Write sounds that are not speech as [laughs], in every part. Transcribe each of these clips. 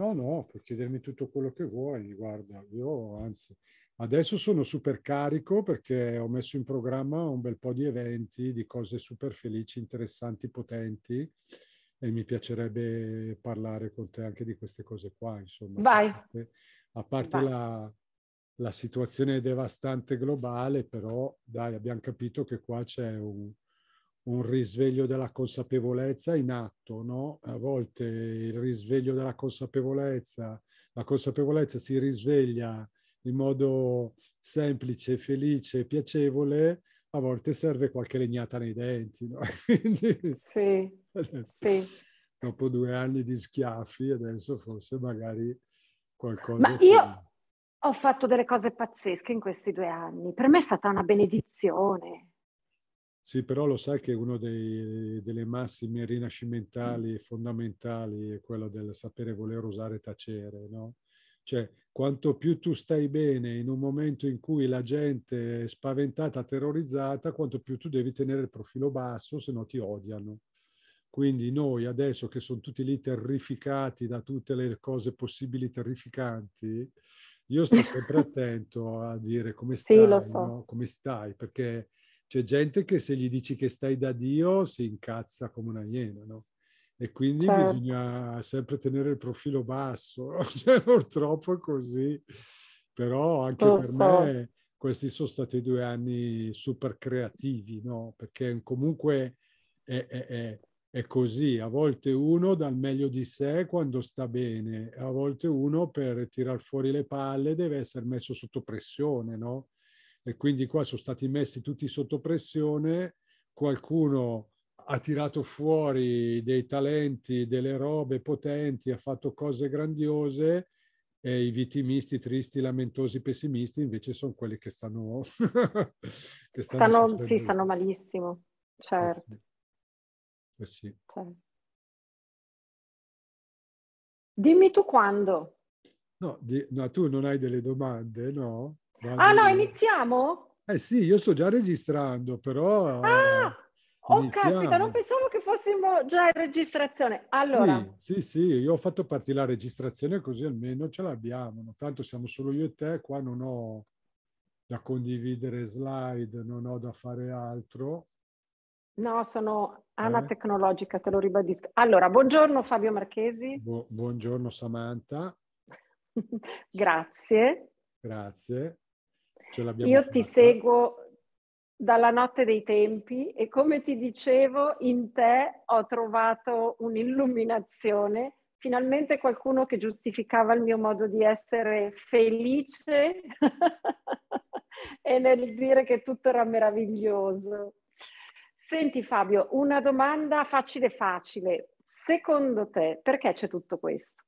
No, no, puoi chiedermi tutto quello che vuoi, guarda, io anzi, adesso sono super carico perché ho messo in programma un bel po' di eventi, di cose super felici, interessanti, potenti e mi piacerebbe parlare con te anche di queste cose qua, insomma. Vai. A parte, a parte la, la situazione devastante globale, però dai, abbiamo capito che qua c'è un, un risveglio della consapevolezza in atto, no? A volte il risveglio della consapevolezza, la consapevolezza si risveglia in modo semplice, felice, piacevole, a volte serve qualche legnata nei denti, no? [laughs] Quindi, sì, sì. Dopo due anni di schiaffi, adesso forse magari qualcosa... Ma io fa... ho fatto delle cose pazzesche in questi due anni. Per me è stata una benedizione sì, però lo sai che una delle massime rinascimentali mm. fondamentali è quella del sapere voler usare tacere, no? Cioè, quanto più tu stai bene in un momento in cui la gente è spaventata, terrorizzata, quanto più tu devi tenere il profilo basso, se no ti odiano. Quindi noi adesso che sono tutti lì terrificati da tutte le cose possibili terrificanti, io sto sempre [laughs] attento a dire come stai, sì, so. no? come stai, perché c'è gente che se gli dici che stai da Dio si incazza come una iena, no? E quindi certo. bisogna sempre tenere il profilo basso, [laughs] cioè, purtroppo è così. Però anche Lo per so. me questi sono stati due anni super creativi, no? Perché comunque è, è, è è così, a volte uno dà il meglio di sé quando sta bene, a volte uno per tirar fuori le palle deve essere messo sotto pressione, no? e quindi qua sono stati messi tutti sotto pressione, qualcuno ha tirato fuori dei talenti, delle robe potenti, ha fatto cose grandiose e i vittimisti, tristi, lamentosi, pessimisti invece sono quelli che stanno... [laughs] che stanno, stanno sì, stanno malissimo, certo. Eh sì. Eh sì. certo. Dimmi tu quando. No, di, no, tu non hai delle domande, no? Vado... Ah no, iniziamo? Eh sì, io sto già registrando, però... Ah, oh caspita, non pensavo che fossimo già in registrazione. Allora... Sì, sì, sì, io ho fatto partire la registrazione così almeno ce l'abbiamo. Tanto siamo solo io e te, qua non ho da condividere slide, non ho da fare altro. No, sono Ana eh? Tecnologica, te lo ribadisco. Allora, buongiorno Fabio Marchesi. Bu- buongiorno Samantha. [laughs] Grazie. Grazie. Io fatta. ti seguo dalla notte dei tempi e come ti dicevo, in te ho trovato un'illuminazione, finalmente qualcuno che giustificava il mio modo di essere felice [laughs] e nel dire che tutto era meraviglioso. Senti Fabio, una domanda facile facile. Secondo te perché c'è tutto questo?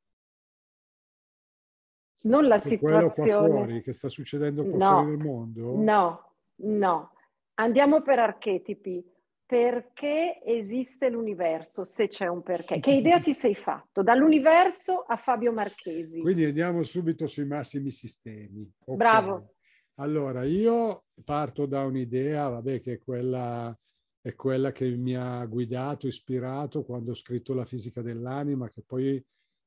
non la situazione... Quello qua fuori, che sta succedendo qua no, fuori nel mondo? No, no. Andiamo per archetipi. Perché esiste l'universo, se c'è un perché? Che idea ti sei fatto? Dall'universo a Fabio Marchesi. Quindi andiamo subito sui massimi sistemi. Okay. Bravo. Allora, io parto da un'idea, vabbè, che è quella è quella che mi ha guidato, ispirato quando ho scritto La fisica dell'anima, che poi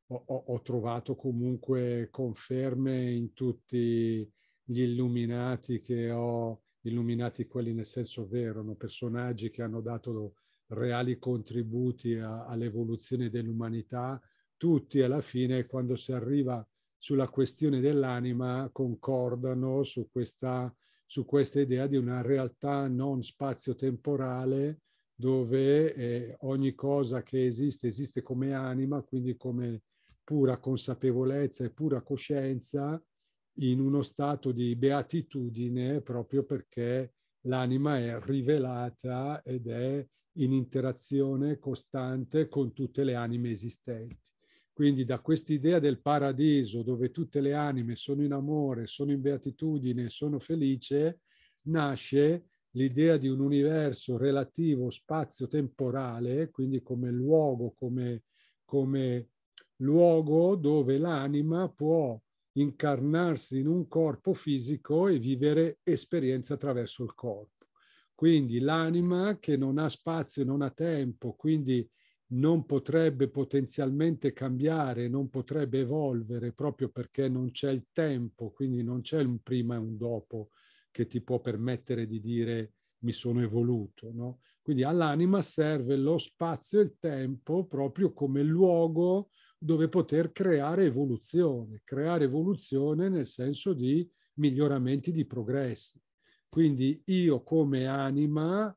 ho, ho, trovato comunque conferme in tutti gli illuminati che ho, illuminati quelli nel senso vero, no? personaggi che hanno dato reali contributi a, all'evoluzione dell'umanità, tutti alla fine quando si arriva sulla questione dell'anima concordano su questa, su questa idea di una realtà non spazio-temporale dove eh, ogni cosa che esiste esiste come anima, quindi come, pura consapevolezza e pura coscienza in uno stato di beatitudine proprio perché l'anima è rivelata ed è in interazione costante con tutte le anime esistenti. Quindi da quest'idea del paradiso dove tutte le anime sono in amore, sono in beatitudine, sono felice, nasce l'idea di un universo relativo spazio-temporale, quindi come luogo, come, come luogo dove l'anima può incarnarsi in un corpo fisico e vivere esperienze attraverso il corpo. Quindi l'anima che non ha spazio, non ha tempo, quindi non potrebbe potenzialmente cambiare, non potrebbe evolvere proprio perché non c'è il tempo, quindi non c'è un prima e un dopo che ti può permettere di dire mi sono evoluto. No? Quindi all'anima serve lo spazio e il tempo proprio come luogo dove poter creare evoluzione, creare evoluzione nel senso di miglioramenti di progressi. Quindi io come anima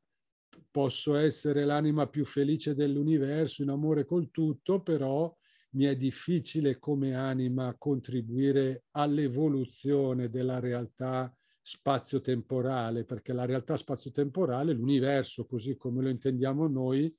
posso essere l'anima più felice dell'universo in amore col tutto, però mi è difficile come anima contribuire all'evoluzione della realtà spazio-temporale, perché la realtà spazio-temporale, l'universo così come lo intendiamo noi,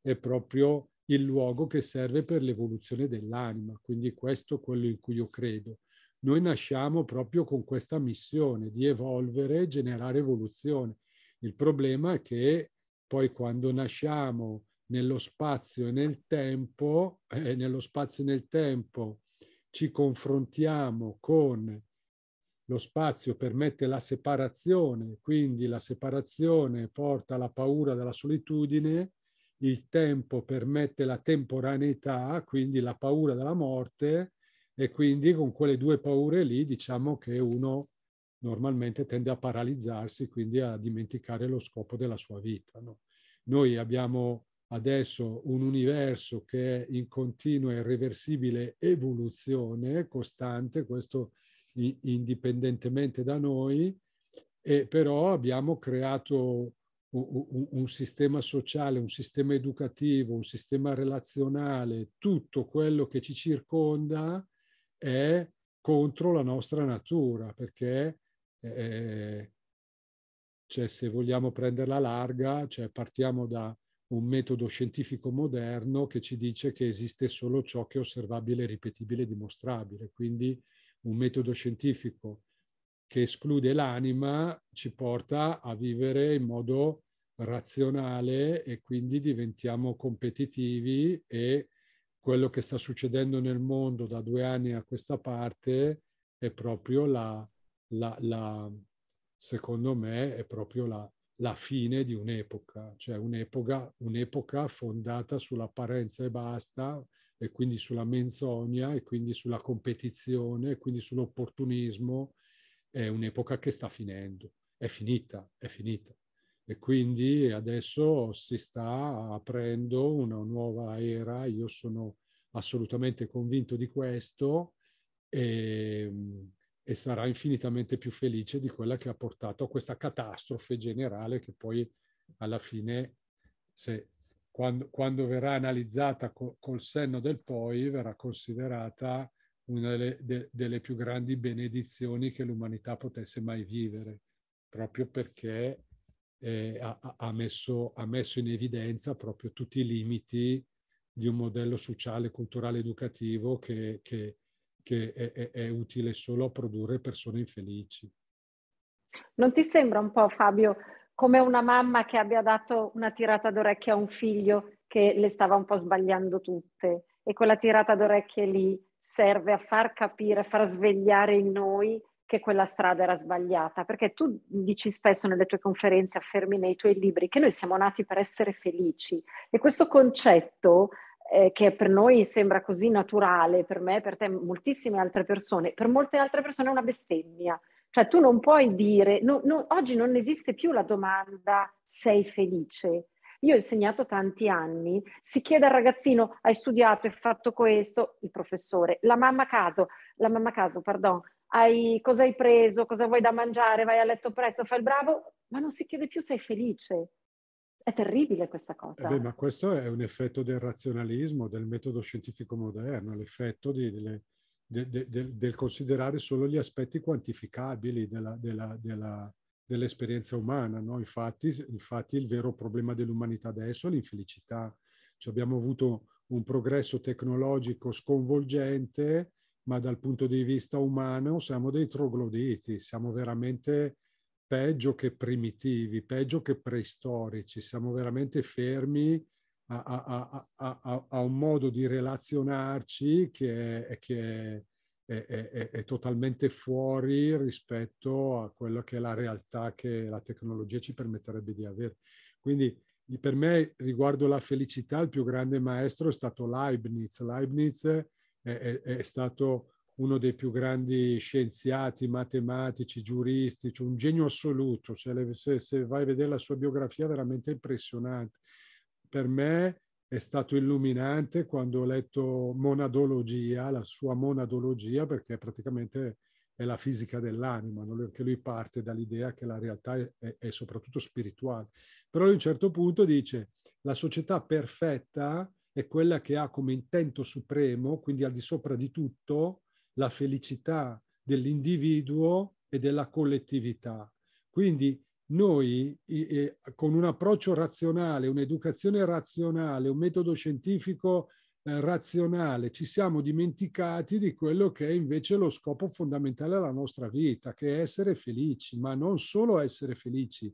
è proprio il luogo che serve per l'evoluzione dell'anima, quindi questo è quello in cui io credo. Noi nasciamo proprio con questa missione di evolvere e generare evoluzione. Il problema è che poi quando nasciamo nello spazio e nel tempo, eh, nello spazio e nel tempo ci confrontiamo con lo spazio permette la separazione, quindi la separazione porta alla paura della solitudine il tempo permette la temporaneità, quindi la paura della morte e quindi con quelle due paure lì diciamo che uno normalmente tende a paralizzarsi, quindi a dimenticare lo scopo della sua vita. No? Noi abbiamo adesso un universo che è in continua e irreversibile evoluzione costante, questo indipendentemente da noi, e però abbiamo creato un, un, sistema sociale, un sistema educativo, un sistema relazionale, tutto quello che ci circonda è contro la nostra natura, perché eh, cioè, se vogliamo prenderla larga, cioè, partiamo da un metodo scientifico moderno che ci dice che esiste solo ciò che è osservabile, ripetibile e dimostrabile. Quindi un metodo scientifico che esclude l'anima ci porta a vivere in modo razionale e quindi diventiamo competitivi e quello che sta succedendo nel mondo da due anni a questa parte è proprio la, la, la secondo me, è proprio la, la fine di un'epoca, cioè un'epoca, un'epoca fondata sull'apparenza e basta, e quindi sulla menzogna, e quindi sulla competizione, e quindi sull'opportunismo, è un'epoca che sta finendo, è finita, è finita. E quindi adesso si sta aprendo una nuova era, io sono assolutamente convinto di questo e, ehm, e sarà infinitamente più felice di quella che ha portato a questa catastrofe generale che poi alla fine, se, quando, quando verrà analizzata col, col senno del poi, verrà considerata una delle, de, delle più grandi benedizioni che l'umanità potesse mai vivere, proprio perché eh, ha, ha, messo, ha messo in evidenza proprio tutti i limiti di un modello sociale, culturale, educativo che, che, che è, è, è, utile solo a produrre persone infelici. Non ti sembra un po', Fabio, come una mamma che abbia dato una tirata d'orecchie a un figlio che le stava un po' sbagliando tutte e quella tirata d'orecchie lì serve a far capire, a far svegliare in noi che quella strada era sbagliata, perché tu dici spesso nelle tue conferenze, affermi nei tuoi libri, che noi siamo nati per essere felici e questo concetto eh, che per noi sembra così naturale, per me, per te, moltissime altre persone, per molte altre persone è una bestemmia. Cioè tu non puoi dire, no, no, oggi non esiste più la domanda sei felice, io ho insegnato tanti anni, si chiede al ragazzino hai studiato, hai fatto questo, il professore, la mamma a caso, la mamma a caso, perdon, hai, cosa hai preso, cosa vuoi da mangiare, vai a letto presto, fai il bravo, ma non si chiede più se sei felice. È terribile questa cosa. Eh beh, ma questo è un effetto del razionalismo, del metodo scientifico moderno, l'effetto di, delle, de, de, de, del considerare solo gli aspetti quantificabili della, della, della dell'esperienza umana. No? Infatti, infatti, il vero problema dell'umanità adesso è l'infelicità. Cioè abbiamo avuto un progresso tecnologico sconvolgente, ma dal punto di vista umano siamo dei trogloditi, siamo veramente peggio che primitivi, peggio che preistorici, siamo veramente fermi a, a, a, a un modo di relazionarci che è, che è è, è, è, totalmente fuori rispetto a quella che è la realtà che la tecnologia ci permetterebbe di avere. Quindi per me riguardo la felicità il più grande maestro è stato Leibniz. Leibniz è, è stato uno dei più grandi scienziati, matematici, giuristi, cioè un genio assoluto. Se, le, se, se vai a vedere la sua biografia è veramente impressionante. Per me è stato illuminante quando ho letto monadologia, la sua monadologia, perché praticamente è la fisica dell'anima, che lui parte dall'idea che la realtà è, è, soprattutto spirituale. Però a un certo punto dice la società perfetta è quella che ha come intento supremo, quindi al di sopra di tutto, la felicità dell'individuo e della collettività. Quindi noi eh, con un approccio razionale, un'educazione razionale, un metodo scientifico eh, razionale, ci siamo dimenticati di quello che è invece lo scopo fondamentale della nostra vita, che è essere felici, ma non solo essere felici,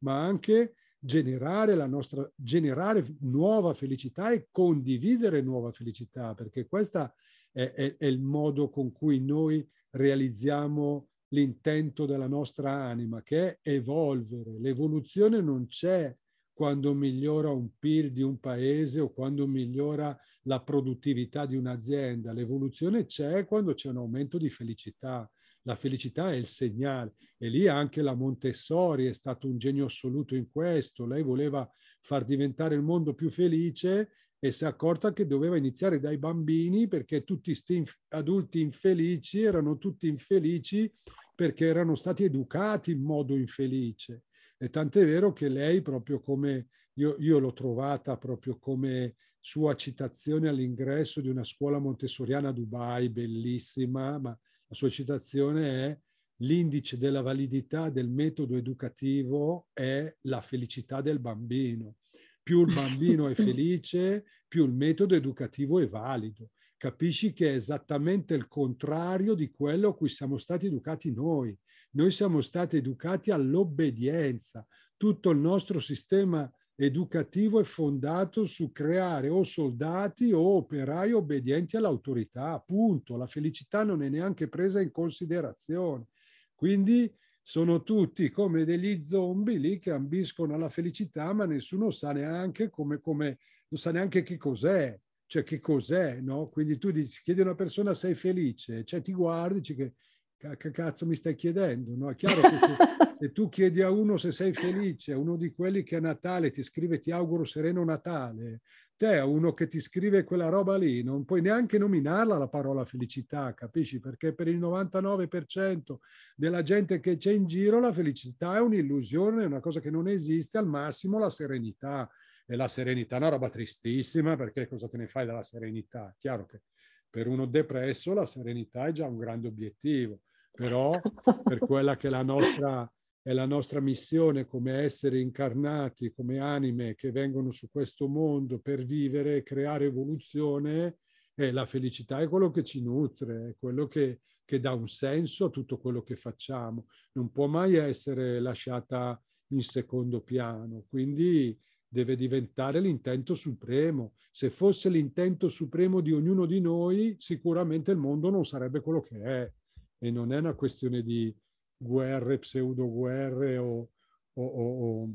ma anche generare, la nostra, generare nuova felicità e condividere nuova felicità, perché questo è, è, è il modo con cui noi realizziamo l'intento della nostra anima, che è evolvere. L'evoluzione non c'è quando migliora un PIL di un paese o quando migliora la produttività di un'azienda. L'evoluzione c'è quando c'è un aumento di felicità. La felicità è il segnale e lì anche la Montessori è stato un genio assoluto in questo. Lei voleva far diventare il mondo più felice e si è accorta che doveva iniziare dai bambini perché tutti questi adulti infelici erano tutti infelici perché erano stati educati in modo infelice. E tant'è vero che lei, proprio come io, io l'ho trovata proprio come sua citazione all'ingresso di una scuola montessoriana a Dubai, bellissima, ma la sua citazione è l'indice della validità del metodo educativo è la felicità del bambino. Più il bambino è [laughs] felice, più il metodo educativo è valido capisci che è esattamente il contrario di quello a cui siamo stati educati noi. Noi siamo stati educati all'obbedienza. Tutto il nostro sistema educativo è fondato su creare o soldati o operai obbedienti all'autorità, punto. La felicità non è neanche presa in considerazione. Quindi sono tutti come degli zombie lì che ambiscono alla felicità, ma nessuno sa neanche come, come non sa neanche che cos'è cioè che cos'è, no? Quindi tu dici, chiedi a una persona se sei felice, cioè ti guardi, dici che, che cazzo mi stai chiedendo, no? È chiaro che tu, [laughs] se tu chiedi a uno se sei felice, a uno di quelli che a Natale ti scrive ti auguro sereno Natale, te a uno che ti scrive quella roba lì, non puoi neanche nominarla la parola felicità, capisci? Perché per il 99% della gente che c'è in giro la felicità è un'illusione, è una cosa che non esiste, al massimo la serenità e la serenità è una roba tristissima perché cosa te ne fai dalla serenità? Chiaro che per uno depresso la serenità è già un grande obiettivo, però per [laughs] quella che è la nostra, è la nostra missione come esseri incarnati, come anime che vengono su questo mondo per vivere, e creare evoluzione, eh, la felicità è quello che ci nutre, è quello che, che dà un senso a tutto quello che facciamo, non può mai essere lasciata in secondo piano. Quindi deve diventare l'intento supremo. Se fosse l'intento supremo di ognuno di noi, sicuramente il mondo non sarebbe quello che è. E non è una questione di guerre, pseudoguerre o, o, o,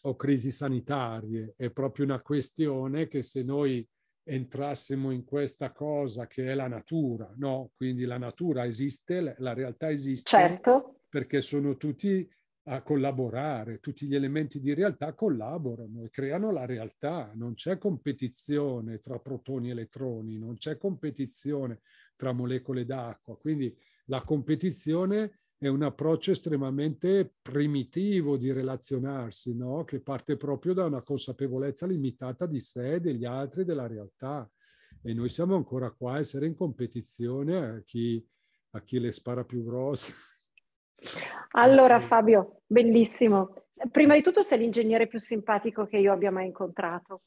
o crisi sanitarie. È proprio una questione che se noi entrassimo in questa cosa che è la natura, no? Quindi la natura esiste, la realtà esiste. Certo. Perché sono tutti a collaborare, tutti gli elementi di realtà collaborano e creano la realtà, non c'è competizione tra protoni e elettroni, non c'è competizione tra molecole d'acqua, quindi la competizione è un approccio estremamente primitivo di relazionarsi, no? che parte proprio da una consapevolezza limitata di sé, degli altri, della realtà. E noi siamo ancora qua a essere in competizione a chi, a chi le spara più grosse. Allora eh. Fabio, bellissimo. Prima di tutto sei l'ingegnere più simpatico che io abbia mai incontrato.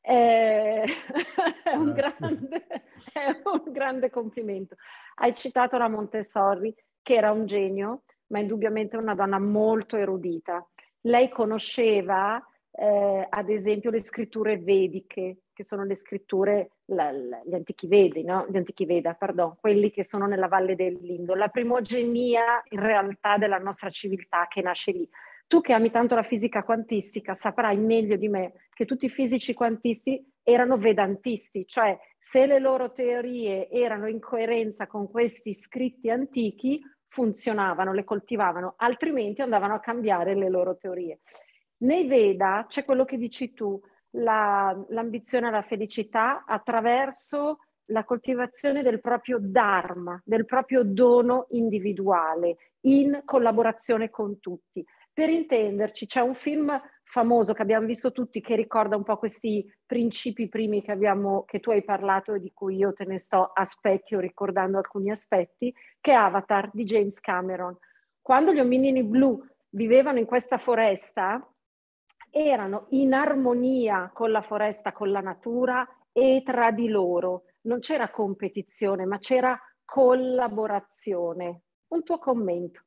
Eh, [laughs] è un, grande, [laughs] è un grande complimento. Hai citato la Montessori, che era un genio, ma indubbiamente una donna molto erudita. Lei conosceva, eh, ad esempio, le scritture vediche, che sono le scritture, la, la, gli, antichi Vedi, no? gli antichi Veda, pardon, quelli che sono nella valle dell'Indo, la primogenia in realtà della nostra civiltà che nasce lì. Tu che ami tanto la fisica quantistica saprai meglio di me che tutti i fisici quantisti erano vedantisti, cioè se le loro teorie erano in coerenza con questi scritti antichi, funzionavano, le coltivavano, altrimenti andavano a cambiare le loro teorie. Nei Veda c'è quello che dici tu, la, l'ambizione alla felicità attraverso la coltivazione del proprio dharma, del proprio dono individuale, in collaborazione con tutti. Per intenderci, c'è un film famoso che abbiamo visto tutti che ricorda un po' questi principi primi che, abbiamo, che tu hai parlato e di cui io te ne sto a specchio ricordando alcuni aspetti, che è Avatar di James Cameron. Quando gli ominini blu vivevano in questa foresta, erano in armonia con la foresta, con la natura e tra di loro. Non c'era competizione, ma c'era collaborazione. Un tuo commento.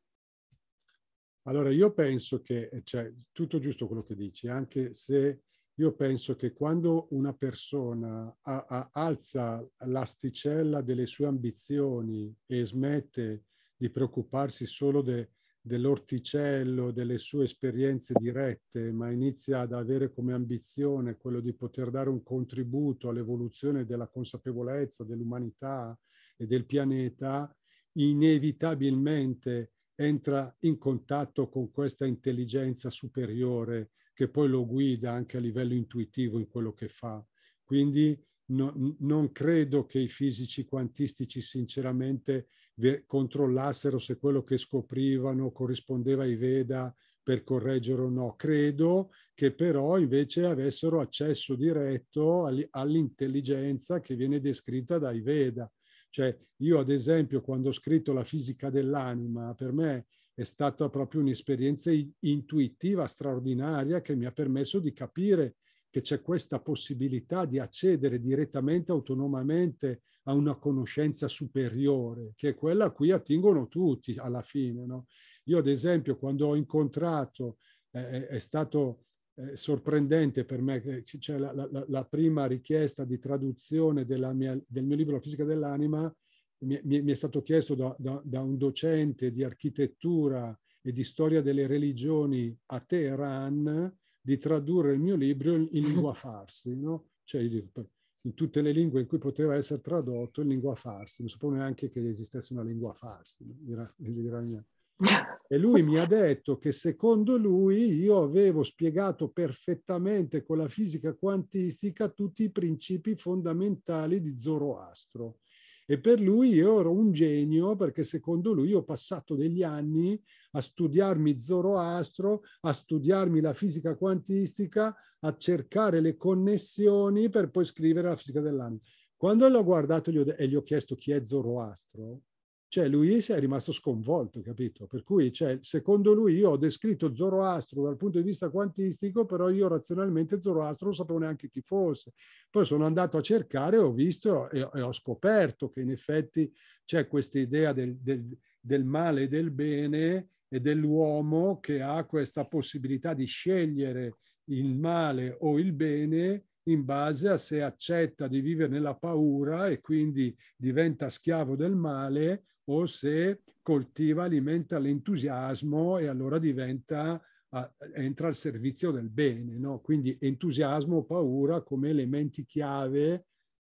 Allora, io penso che, eh, cioè, tutto giusto quello che dici, anche se io penso che quando una persona a, a, alza l'asticella delle sue ambizioni e smette di preoccuparsi solo de, dell'orticello, delle sue esperienze dirette, ma inizia ad avere come ambizione quello di poter dare un contributo all'evoluzione della consapevolezza dell'umanità e del pianeta, inevitabilmente entra in contatto con questa intelligenza superiore che poi lo guida anche a livello intuitivo in quello che fa. Quindi no, non credo che i fisici quantistici sinceramente controllassero se quello che scoprivano corrispondeva ai Veda per correggere o no. Credo che però invece avessero accesso diretto all'intelligenza che viene descritta dai Veda. Cioè io ad esempio quando ho scritto la fisica dell'anima, per me è stata proprio un'esperienza intuitiva straordinaria che mi ha permesso di capire che c'è questa possibilità di accedere direttamente, autonomamente a una conoscenza superiore, che è quella a cui attingono tutti alla fine. No? Io ad esempio quando ho incontrato, eh, eh è stato eh, sorprendente per me, cioè la, la, la, prima richiesta di traduzione mia, del mio libro La fisica dell'anima, mi, mi, mi, è stato chiesto da, da, da un docente di architettura e di storia delle religioni a Teheran, di tradurre il mio libro in, [laughs] lingua farsi, no? Cioè, in tutte le lingue in cui poteva essere tradotto in lingua farsi, non sapevo neanche che esistesse una lingua farsi, no? [laughs] E lui mi ha detto che secondo lui io avevo spiegato perfettamente con la fisica quantistica tutti i principi fondamentali di Zoroastro e per lui io ero un genio perché secondo lui ho passato degli anni a studiarmi Zoroastro, a studiarmi la fisica quantistica, a cercare le connessioni per poi scrivere la fisica dell'anima. Quando l'ho guardato gli ho, e gli ho chiesto chi è Zoroastro, cioè lui è rimasto sconvolto, capito? Per cui, cioè, secondo lui, io ho descritto Zoroastro dal punto di vista quantistico, però io razionalmente Zoroastro non sapevo neanche chi fosse. Poi sono andato a cercare, ho visto e, ho scoperto che in effetti c'è questa idea del, del, del male e del bene e dell'uomo che ha questa possibilità di scegliere il male o il bene in base a se accetta di vivere nella paura e quindi diventa schiavo del male o se coltiva, alimenta l'entusiasmo e allora diventa, entra al servizio del bene. No? Quindi entusiasmo, paura come elementi chiave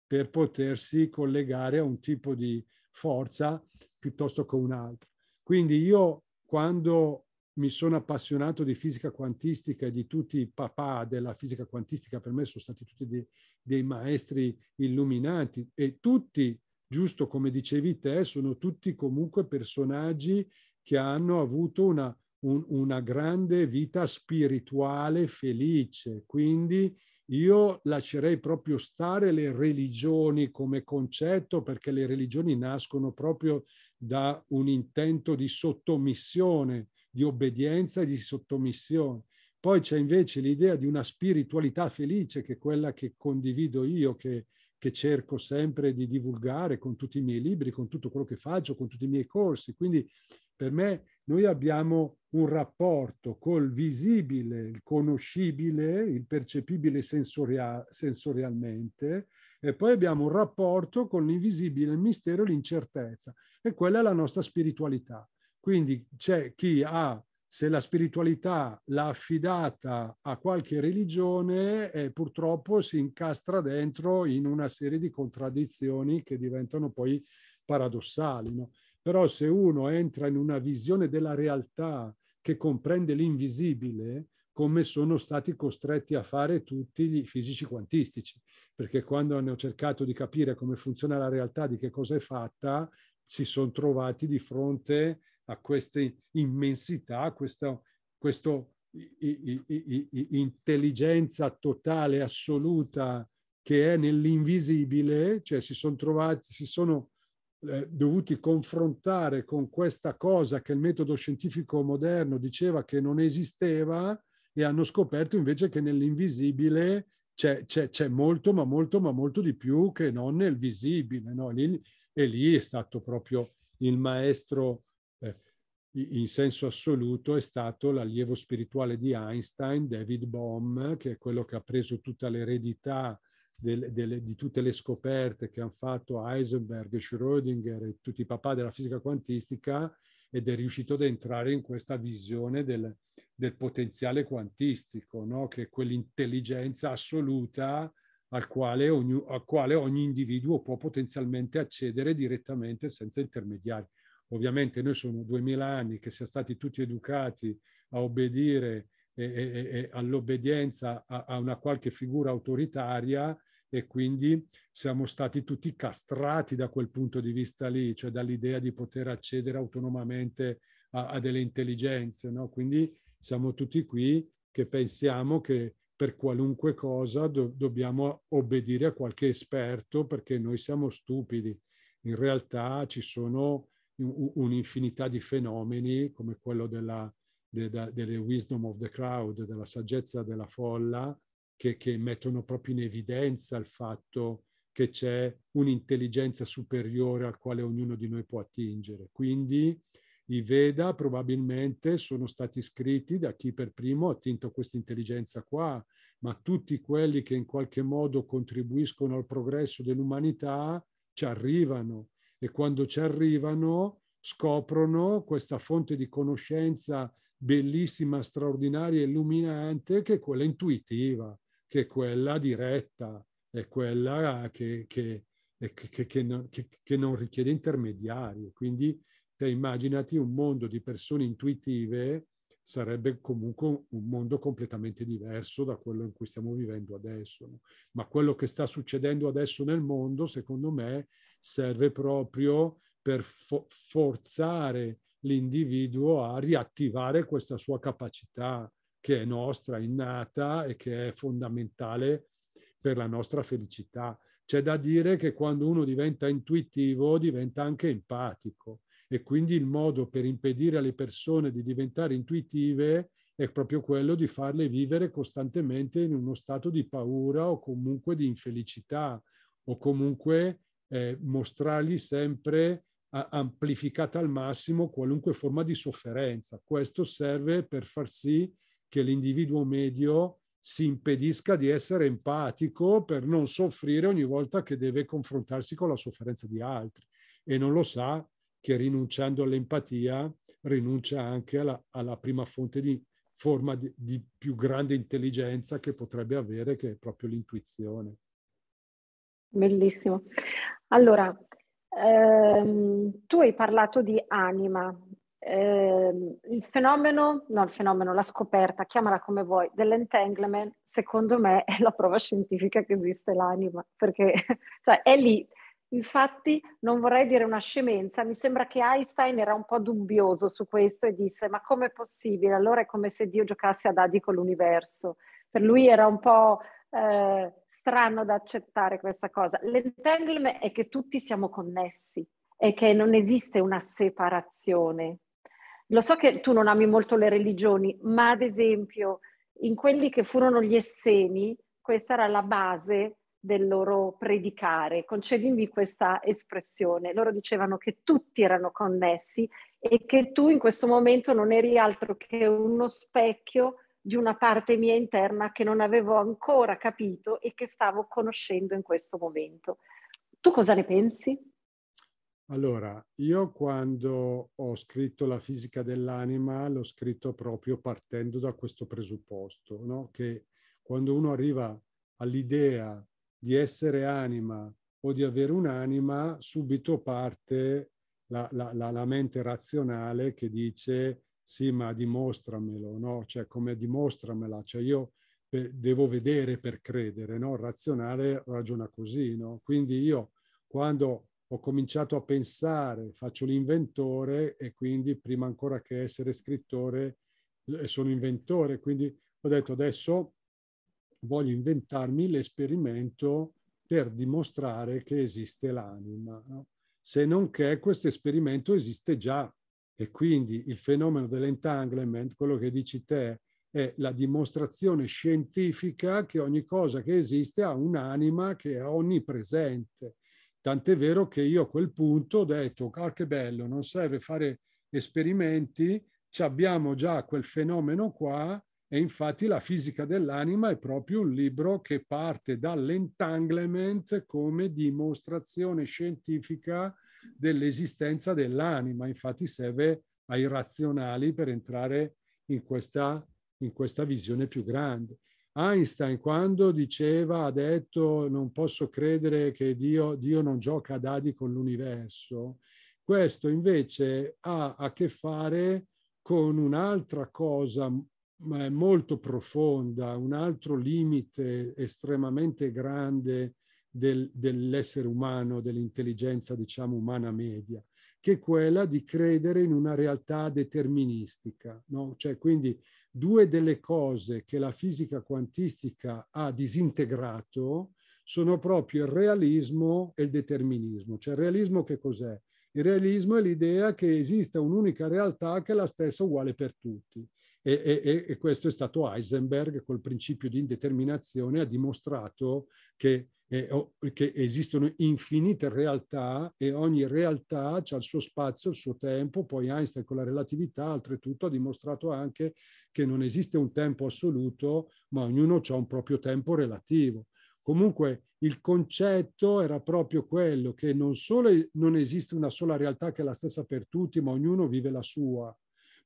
per potersi collegare a un tipo di forza piuttosto che un'altra. Quindi io quando mi sono appassionato di fisica quantistica e di tutti i papà della fisica quantistica, per me sono stati tutti dei, dei maestri illuminanti e tutti giusto come dicevi te, sono tutti comunque personaggi che hanno avuto una, un, una grande vita spirituale felice. Quindi io lascerei proprio stare le religioni come concetto perché le religioni nascono proprio da un intento di sottomissione, di obbedienza e di sottomissione. Poi c'è invece l'idea di una spiritualità felice che è quella che condivido io, che che cerco sempre di divulgare con tutti i miei libri, con tutto quello che faccio, con tutti i miei corsi. Quindi per me noi abbiamo un rapporto col visibile, il conoscibile, il percepibile sensoria- sensorialmente e poi abbiamo un rapporto con l'invisibile, il mistero l'incertezza e quella è la nostra spiritualità. Quindi c'è chi ha se la spiritualità l'ha affidata a qualche religione, eh, purtroppo si incastra dentro in una serie di contraddizioni che diventano poi paradossali. No? Però se uno entra in una visione della realtà che comprende l'invisibile, come sono stati costretti a fare tutti i fisici quantistici, perché quando hanno cercato di capire come funziona la realtà, di che cosa è fatta, si sono trovati di fronte a queste immensità, a questa, questa intelligenza totale, assoluta, che è nell'invisibile, cioè si sono trovati, si sono eh, dovuti confrontare con questa cosa che il metodo scientifico moderno diceva che non esisteva e hanno scoperto invece che nell'invisibile c'è, c'è, c'è molto, ma molto, ma molto di più che non nel visibile. No? e lì è stato proprio il maestro in senso assoluto è stato l'allievo spirituale di Einstein, David Bohm, che è quello che ha preso tutta l'eredità del, del, di tutte le scoperte che hanno fatto Heisenberg, Schrödinger e tutti i papà della fisica quantistica ed è riuscito ad entrare in questa visione del, del potenziale quantistico, no? che è quell'intelligenza assoluta al quale, ogni, al quale ogni individuo può potenzialmente accedere direttamente senza intermediari. Ovviamente noi sono duemila anni che siamo stati tutti educati a obbedire e, e, e all'obbedienza a, a, una qualche figura autoritaria e quindi siamo stati tutti castrati da quel punto di vista lì, cioè dall'idea di poter accedere autonomamente a, a delle intelligenze. No? Quindi siamo tutti qui che pensiamo che per qualunque cosa do, dobbiamo obbedire a qualche esperto perché noi siamo stupidi. In realtà ci sono un'infinità di fenomeni come quello della, delle wisdom of the crowd, della saggezza della folla, che, che mettono proprio in evidenza il fatto che c'è un'intelligenza superiore al quale ognuno di noi può attingere. Quindi i Veda probabilmente sono stati scritti da chi per primo ha attinto a questa intelligenza qua, ma tutti quelli che in qualche modo contribuiscono al progresso dell'umanità ci arrivano e quando ci arrivano scoprono questa fonte di conoscenza bellissima, straordinaria, illuminante, che è quella intuitiva, che è quella diretta, è quella che, che, che, non, che non, richiede intermediari. Quindi te immaginati un mondo di persone intuitive sarebbe comunque un mondo completamente diverso da quello in cui stiamo vivendo adesso. Ma quello che sta succedendo adesso nel mondo, secondo me, serve proprio per fo- forzare l'individuo a riattivare questa sua capacità che è nostra, innata e che è fondamentale per la nostra felicità. C'è da dire che quando uno diventa intuitivo diventa anche empatico e quindi il modo per impedire alle persone di diventare intuitive è proprio quello di farle vivere costantemente in uno stato di paura o comunque di infelicità o comunque eh, mostrargli sempre amplificata al massimo qualunque forma di sofferenza. Questo serve per far sì che l'individuo medio si impedisca di essere empatico per non soffrire ogni volta che deve confrontarsi con la sofferenza di altri e non lo sa che rinunciando all'empatia rinuncia anche alla, alla prima fonte di forma di, di più grande intelligenza che potrebbe avere, che è proprio l'intuizione. Bellissimo. Allora, ehm, tu hai parlato di anima, ehm, il fenomeno, no il fenomeno, la scoperta, chiamala come vuoi, dell'entanglement, secondo me è la prova scientifica che esiste l'anima, perché [laughs] cioè, è lì. Infatti, non vorrei dire una scemenza, mi sembra che Einstein era un po' dubbioso su questo e disse, ma com'è possibile? Allora è come se Dio giocasse a dadi con l'universo. Per lui era un po' Eh, strano da accettare questa cosa. L'entanglement è che tutti siamo connessi e che non esiste una separazione. Lo so che tu non ami molto le religioni, ma ad esempio in quelli che furono gli esseni, questa era la base del loro predicare. Concedimi questa espressione. Loro dicevano che tutti erano connessi e che tu in questo momento non eri altro che uno specchio di una parte mia interna che non avevo ancora capito e che stavo conoscendo in questo momento. Tu cosa ne pensi? Allora, io quando ho scritto la fisica dell'anima l'ho scritto proprio partendo da questo presupposto, no? che quando uno arriva all'idea di essere anima o di avere un'anima, subito parte la, la, la, la mente razionale che dice sì, ma dimostramelo, no? Cioè, come dimostramela? Cioè, io per, devo vedere per credere, no? razionale ragiona così, no? Quindi io quando ho cominciato a pensare, faccio l'inventore e quindi prima ancora che essere scrittore sono inventore, quindi ho detto adesso voglio inventarmi l'esperimento per dimostrare che esiste l'anima, no? se non che questo esperimento esiste già, e quindi il fenomeno dell'entanglement, quello che dici te, è la dimostrazione scientifica che ogni cosa che esiste ha un'anima che è onnipresente. Tant'è vero che io a quel punto ho detto, ah che bello, non serve fare esperimenti, abbiamo già quel fenomeno qua e infatti la fisica dell'anima è proprio un libro che parte dall'entanglement come dimostrazione scientifica dell'esistenza dell'anima, infatti serve ai razionali per entrare in questa, in questa visione più grande. Einstein quando diceva, ha detto non posso credere che Dio, Dio non gioca a dadi con l'universo, questo invece ha a che fare con un'altra cosa eh, molto profonda, un altro limite estremamente grande del, dell'essere umano, dell'intelligenza diciamo umana media, che è quella di credere in una realtà deterministica. No? Cioè, quindi due delle cose che la fisica quantistica ha disintegrato sono proprio il realismo e il determinismo. Cioè il realismo che cos'è? Il realismo è l'idea che esista un'unica realtà che è la stessa uguale per tutti. E, e, e, questo è stato Heisenberg col principio di indeterminazione, ha dimostrato che eh, che esistono infinite realtà e ogni realtà ha il suo spazio, il suo tempo, poi Einstein con la relatività oltretutto ha dimostrato anche che non esiste un tempo assoluto, ma ognuno ha un proprio tempo relativo. Comunque il concetto era proprio quello che non solo non esiste una sola realtà che è la stessa per tutti, ma ognuno vive la sua,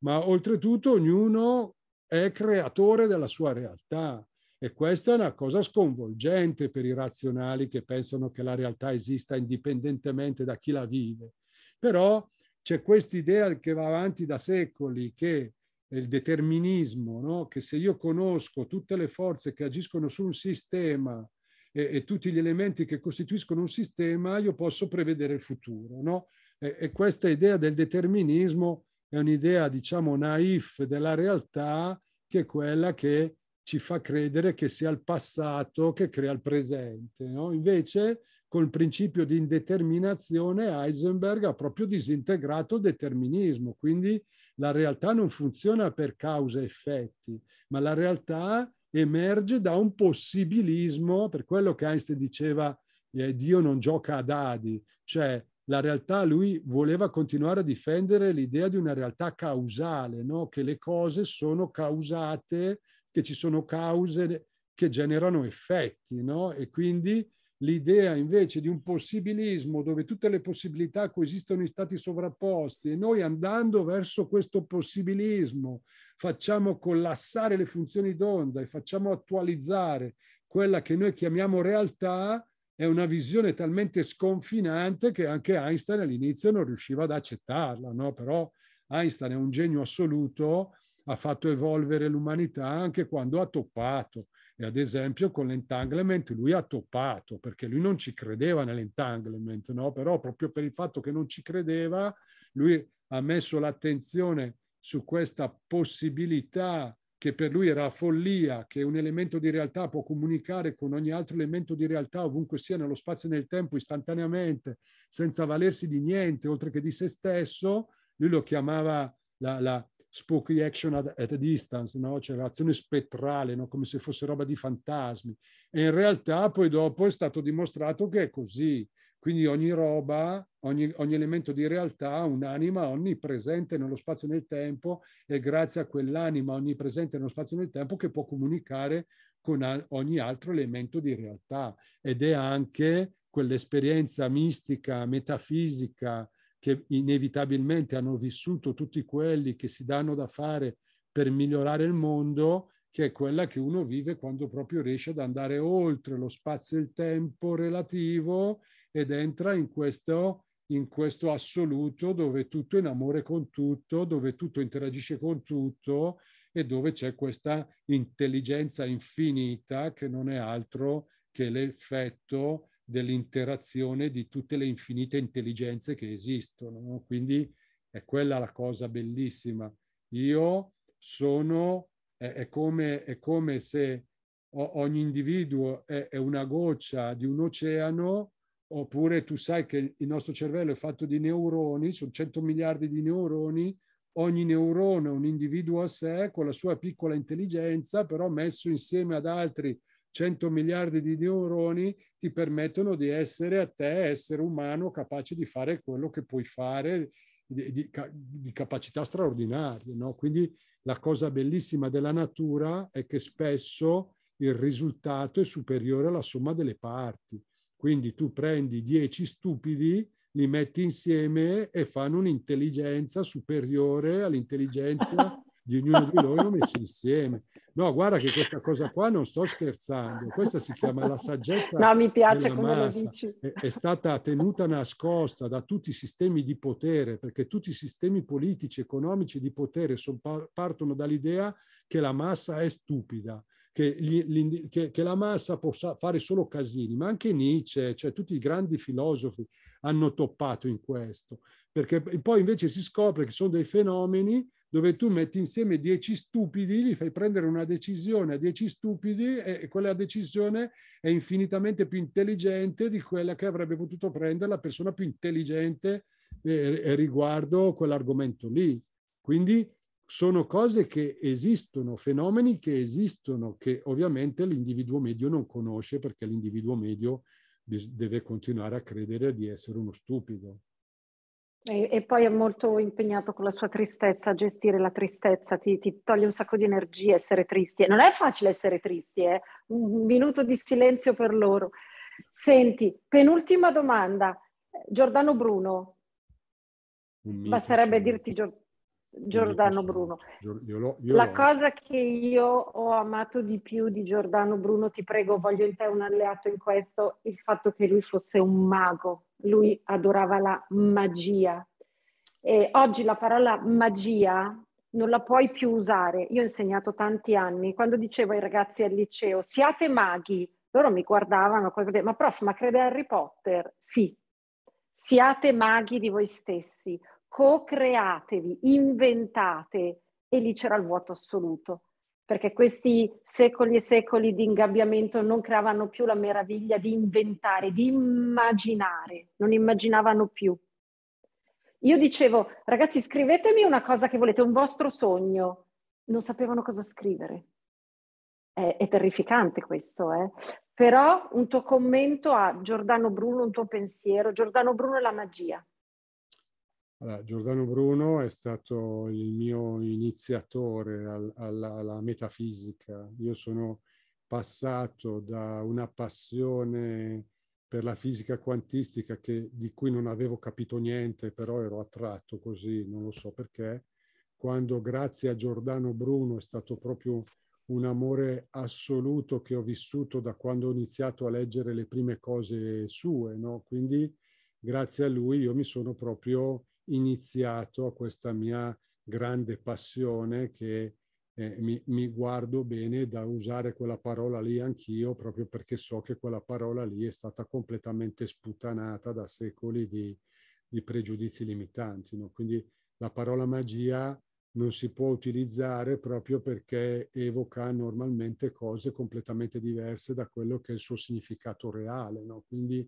ma oltretutto ognuno è creatore della sua realtà e questa è una cosa sconvolgente per i razionali che pensano che la realtà esista indipendentemente da chi la vive. Però c'è quest'idea che va avanti da secoli, che il determinismo, no? che se io conosco tutte le forze che agiscono su un sistema e, e tutti gli elementi che costituiscono un sistema, io posso prevedere il futuro. No? E, e questa idea del determinismo è un'idea, diciamo, naif della realtà, che è quella che ci fa credere che sia il passato che crea il presente. No? Invece, col principio di indeterminazione, Heisenberg ha proprio disintegrato il determinismo, quindi la realtà non funziona per cause e effetti, ma la realtà emerge da un possibilismo, per quello che Einstein diceva eh, Dio non gioca a dadi, cioè la realtà, lui voleva continuare a difendere l'idea di una realtà causale, no? che le cose sono causate che ci sono cause che generano effetti, no? E quindi l'idea invece di un possibilismo dove tutte le possibilità coesistono in stati sovrapposti e noi andando verso questo possibilismo facciamo collassare le funzioni d'onda e facciamo attualizzare quella che noi chiamiamo realtà è una visione talmente sconfinante che anche Einstein all'inizio non riusciva ad accettarla, no? però Einstein è un genio assoluto ha fatto evolvere l'umanità anche quando ha toppato. E ad esempio con l'entanglement lui ha toppato, perché lui non ci credeva nell'entanglement, no? però proprio per il fatto che non ci credeva, lui ha messo l'attenzione su questa possibilità che per lui era follia, che un elemento di realtà può comunicare con ogni altro elemento di realtà ovunque sia nello spazio e nel tempo istantaneamente, senza valersi di niente oltre che di se stesso, lui lo chiamava la, la, spooky action at, at a distance, no? cioè l'azione spettrale, no? come se fosse roba di fantasmi. E in realtà poi dopo è stato dimostrato che è così. Quindi ogni roba, ogni, ogni elemento di realtà ha un'anima onnipresente nello spazio e nel tempo e grazie a quell'anima onnipresente nello spazio e nel tempo che può comunicare con a, ogni altro elemento di realtà. Ed è anche quell'esperienza mistica, metafisica, che inevitabilmente hanno vissuto tutti quelli che si danno da fare per migliorare il mondo, che è quella che uno vive quando proprio riesce ad andare oltre lo spazio e il tempo relativo ed entra in questo, in questo assoluto dove tutto è in amore con tutto, dove tutto interagisce con tutto e dove c'è questa intelligenza infinita che non è altro che l'effetto dell'interazione di tutte le infinite intelligenze che esistono. No? Quindi è quella la cosa bellissima. Io sono, è, è, come, è come, se ogni individuo è, è una goccia di un oceano oppure tu sai che il nostro cervello è fatto di neuroni, sono 100 miliardi di neuroni, ogni neurone è un individuo a sé con la sua piccola intelligenza, però messo insieme ad altri 100 miliardi di neuroni ti permettono di essere a te, essere umano, capace di fare quello che puoi fare, di, di, di capacità straordinarie. No? Quindi la cosa bellissima della natura è che spesso il risultato è superiore alla somma delle parti. Quindi tu prendi 10 stupidi, li metti insieme e fanno un'intelligenza superiore all'intelligenza [laughs] di ognuno di loro messi insieme. No, guarda che questa cosa qua non sto scherzando, questa si chiama la saggezza. No, mi piace come massa. lo dici. È, è, stata tenuta nascosta da tutti i sistemi di potere, perché tutti i sistemi politici, economici di potere son, partono dall'idea che la massa è stupida. Che, gli, che, che, la massa possa fare solo casini, ma anche Nietzsche, cioè tutti i grandi filosofi hanno toppato in questo, perché poi invece si scopre che sono dei fenomeni dove tu metti insieme dieci stupidi, gli fai prendere una decisione a dieci stupidi e quella decisione è infinitamente più intelligente di quella che avrebbe potuto prendere la persona più intelligente eh, eh, riguardo quell'argomento lì. Quindi sono cose che esistono, fenomeni che esistono, che ovviamente l'individuo medio non conosce perché l'individuo medio deve continuare a credere di essere uno stupido. E, e, poi è molto impegnato con la sua tristezza, a gestire la tristezza, ti, ti, toglie un sacco di energia essere tristi. Non è facile essere tristi, eh? un minuto di silenzio per loro. Senti, penultima domanda, Giordano Bruno. Basterebbe dirti Giordano. Giordano Bruno. Io lo, io la lo. cosa che io ho amato di più di Giordano Bruno, ti prego, voglio in te un alleato in questo, il fatto che lui fosse un mago lui adorava la magia. E oggi la parola magia non la puoi più usare. Io ho insegnato tanti anni, quando dicevo ai ragazzi al liceo, siate maghi, loro mi guardavano, ma prof, ma crede a Harry Potter? Sì, siate maghi di voi stessi, co-createvi, inventate, e lì c'era il vuoto assoluto perché questi secoli e secoli di ingabbiamento non creavano più la meraviglia di inventare, di immaginare, non immaginavano più. Io dicevo, ragazzi, scrivetemi una cosa che volete, un vostro sogno. Non sapevano cosa scrivere. È, è terrificante questo, eh? Però un tuo commento a Giordano Bruno, un tuo pensiero. Giordano Bruno e la magia. Allora, Giordano Bruno è stato il mio iniziatore al, alla, alla, metafisica. Io sono passato da una passione per la fisica quantistica che, di cui non avevo capito niente, però ero attratto così, non lo so perché, quando grazie a Giordano Bruno è stato proprio un amore assoluto che ho vissuto da quando ho iniziato a leggere le prime cose sue, no? Quindi grazie a lui io mi sono proprio iniziato a questa mia grande passione che eh, mi, mi, guardo bene da usare quella parola lì anch'io, proprio perché so che quella parola lì è stata completamente sputanata da secoli di, di pregiudizi limitanti. No? Quindi la parola magia non si può utilizzare proprio perché evoca normalmente cose completamente diverse da quello che è il suo significato reale. No? Quindi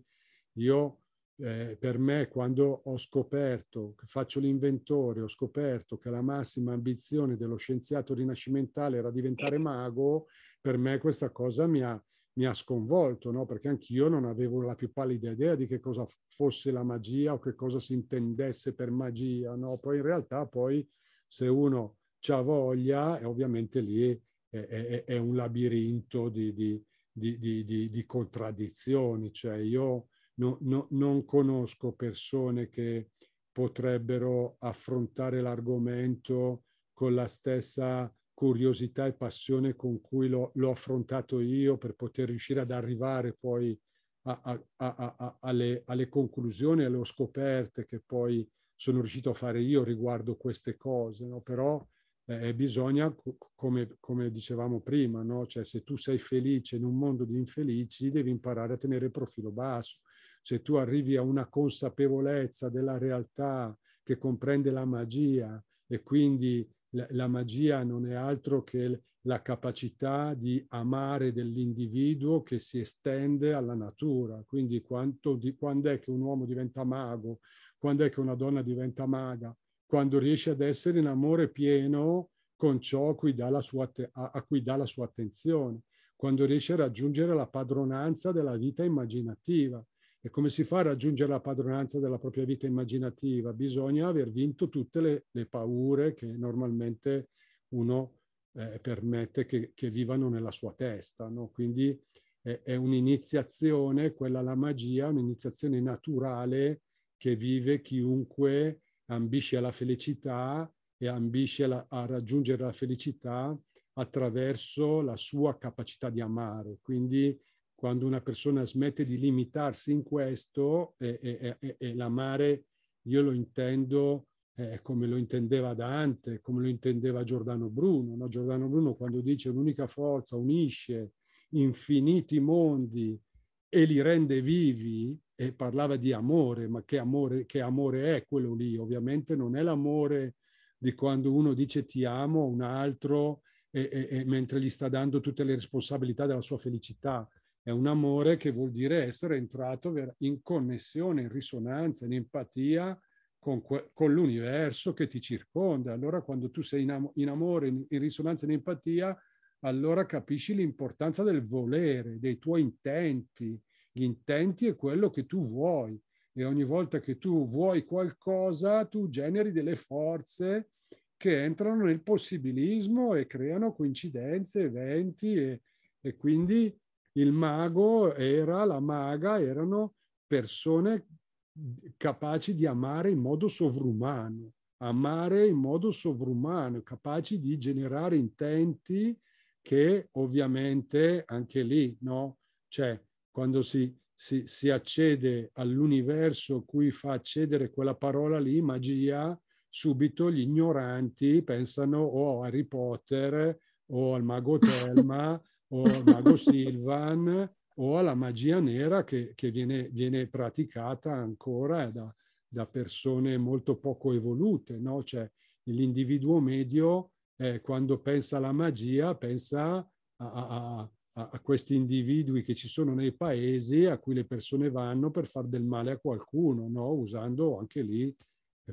io eh, per me quando ho scoperto, faccio l'inventore, ho scoperto che la massima ambizione dello scienziato rinascimentale era diventare mago, per me questa cosa mi ha, mi ha sconvolto, no? perché anch'io non avevo la più pallida idea di che cosa fosse la magia o che cosa si intendesse per magia. No? Poi in realtà poi se uno ha voglia, è eh, ovviamente lì è, è, è un labirinto di, di, di, di contraddizioni. Cioè io no, no, non conosco persone che potrebbero affrontare l'argomento con la stessa curiosità e passione con cui l'ho, affrontato io per poter riuscire ad arrivare poi a, a, a, alle, alle, conclusioni, alle scoperte che poi sono riuscito a fare io riguardo queste cose, no? però eh, eh bisogna, come, come, dicevamo prima, no? cioè, se tu sei felice in un mondo di infelici, devi imparare a tenere il profilo basso se tu arrivi a una consapevolezza della realtà che comprende la magia e quindi la, magia non è altro che la capacità di amare dell'individuo che si estende alla natura. Quindi quanto, di, quando è che un uomo diventa mago, quando è che una donna diventa maga, quando riesce ad essere in amore pieno con ciò cui dà la sua, a cui dà la sua attenzione, quando riesce a raggiungere la padronanza della vita immaginativa. E come si fa a raggiungere la padronanza della propria vita immaginativa? Bisogna aver vinto tutte le, le paure che normalmente uno eh, permette che, che, vivano nella sua testa. No? Quindi è, è un'iniziazione, quella la magia, un'iniziazione naturale che vive chiunque ambisce alla felicità e ambisce la, a raggiungere la felicità attraverso la sua capacità di amare. Quindi quando una persona smette di limitarsi in questo e, e, e, e l'amare, io lo intendo eh, come lo intendeva Dante, come lo intendeva Giordano Bruno. No? Giordano Bruno quando dice un'unica forza unisce infiniti mondi e li rende vivi, e parlava di amore, ma che amore, che amore è quello lì? Ovviamente non è l'amore di quando uno dice ti amo a un altro e, e, e mentre gli sta dando tutte le responsabilità della sua felicità. È un amore che vuol dire essere entrato in connessione, in risonanza, in empatia con, con l'universo che ti circonda. Allora quando tu sei in, am in amore, in, in risonanza, in empatia, allora capisci l'importanza del volere, dei tuoi intenti. Gli intenti è quello che tu vuoi e ogni volta che tu vuoi qualcosa tu generi delle forze che entrano nel possibilismo e creano coincidenze, eventi e, e quindi il mago era, la maga erano persone capaci di amare in modo sovrumano, amare in modo sovrumano, capaci di generare intenti che ovviamente anche lì, no? Cioè, quando si, si, si accede all'universo cui fa accedere quella parola lì, magia, subito gli ignoranti pensano o oh, a Harry Potter o oh, al mago [laughs] Thelma o al mago Silvan o alla magia nera che, che viene, viene, praticata ancora da, da, persone molto poco evolute. No? Cioè, l'individuo medio, eh, quando pensa alla magia, pensa a, a, a, a questi individui che ci sono nei paesi a cui le persone vanno per fare del male a qualcuno, no? usando anche lì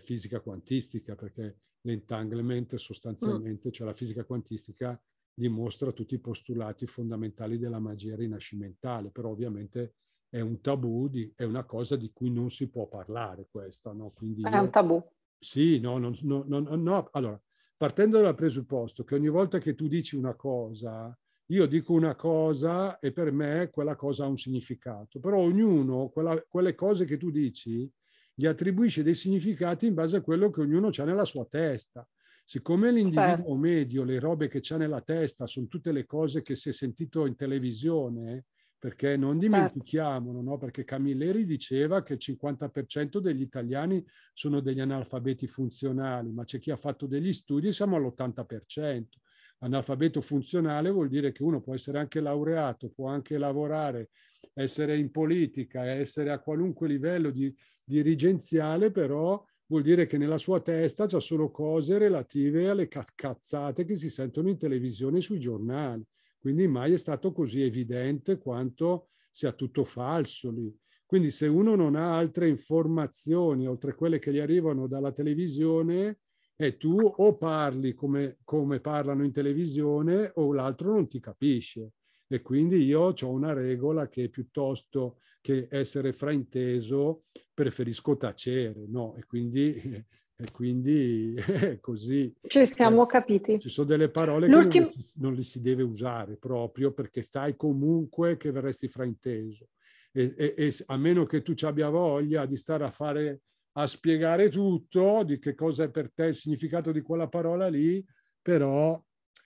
fisica quantistica, perché l'entanglement mm. sostanzialmente, mm. cioè la fisica quantistica, dimostra tutti i postulati fondamentali della magia rinascimentale, però ovviamente è un tabù, di, è una cosa di cui non si può parlare questa. No? Quindi è io, un tabù. Sì, no, no, no, no, Allora, partendo dal presupposto che ogni volta che tu dici una cosa, io dico una cosa e per me quella cosa ha un significato, però ognuno, quella, quelle cose che tu dici, gli attribuisce dei significati in base a quello che ognuno ha nella sua testa. Siccome l'individuo sì. Certo. medio, le robe che c'ha nella testa, sono tutte le cose che si è sentito in televisione, perché non certo. dimentichiamolo, no? perché Camilleri diceva che il 50% degli italiani sono degli analfabeti funzionali, ma c'è chi ha fatto degli studi e siamo all'80%. Analfabeto funzionale vuol dire che uno può essere anche laureato, può anche lavorare, essere in politica, essere a qualunque livello di, dirigenziale, però vuol dire che nella sua testa già sono cose relative alle cazzate che si sentono in televisione e sui giornali. Quindi mai è stato così evidente quanto sia tutto falso lì. Quindi se uno non ha altre informazioni oltre quelle che gli arrivano dalla televisione, e tu o parli come, come parlano in televisione o l'altro non ti capisce. E quindi io ho una regola che piuttosto che essere frainteso preferisco tacere, no? E quindi [laughs] e quindi eh, [laughs] così. Ci siamo eh, capiti. Ci sono delle parole L'ultim- che non, non le si deve usare proprio perché sai comunque che verresti frainteso. E, e, e, a meno che tu ci abbia voglia di stare a fare a spiegare tutto di che cosa è per te il significato di quella parola lì, però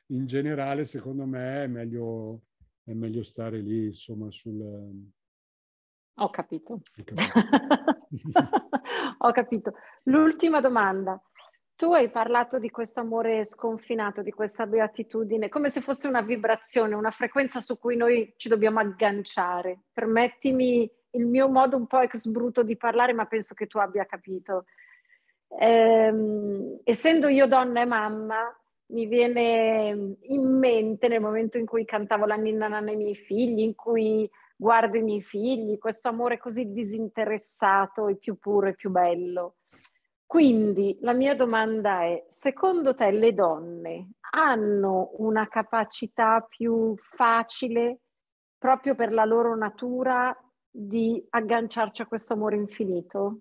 in generale secondo me è meglio è meglio stare lì, insomma, sul... Ho capito. [laughs] Ho capito. L'ultima domanda. Tu hai parlato di questo amore sconfinato, di questa beatitudine, come se fosse una vibrazione, una frequenza su cui noi ci dobbiamo agganciare. Permettimi il mio modo un po' ex bruto di parlare, ma penso che tu abbia capito. Ehm, essendo io donna e mamma, mi viene in mente nel momento in cui cantavo la ninna nanna ai miei figli, in cui guardo i miei figli, questo amore così disinteressato e più puro e più bello. Quindi la mia domanda è, secondo te le donne hanno una capacità più facile, proprio per la loro natura, di agganciarci a questo amore infinito?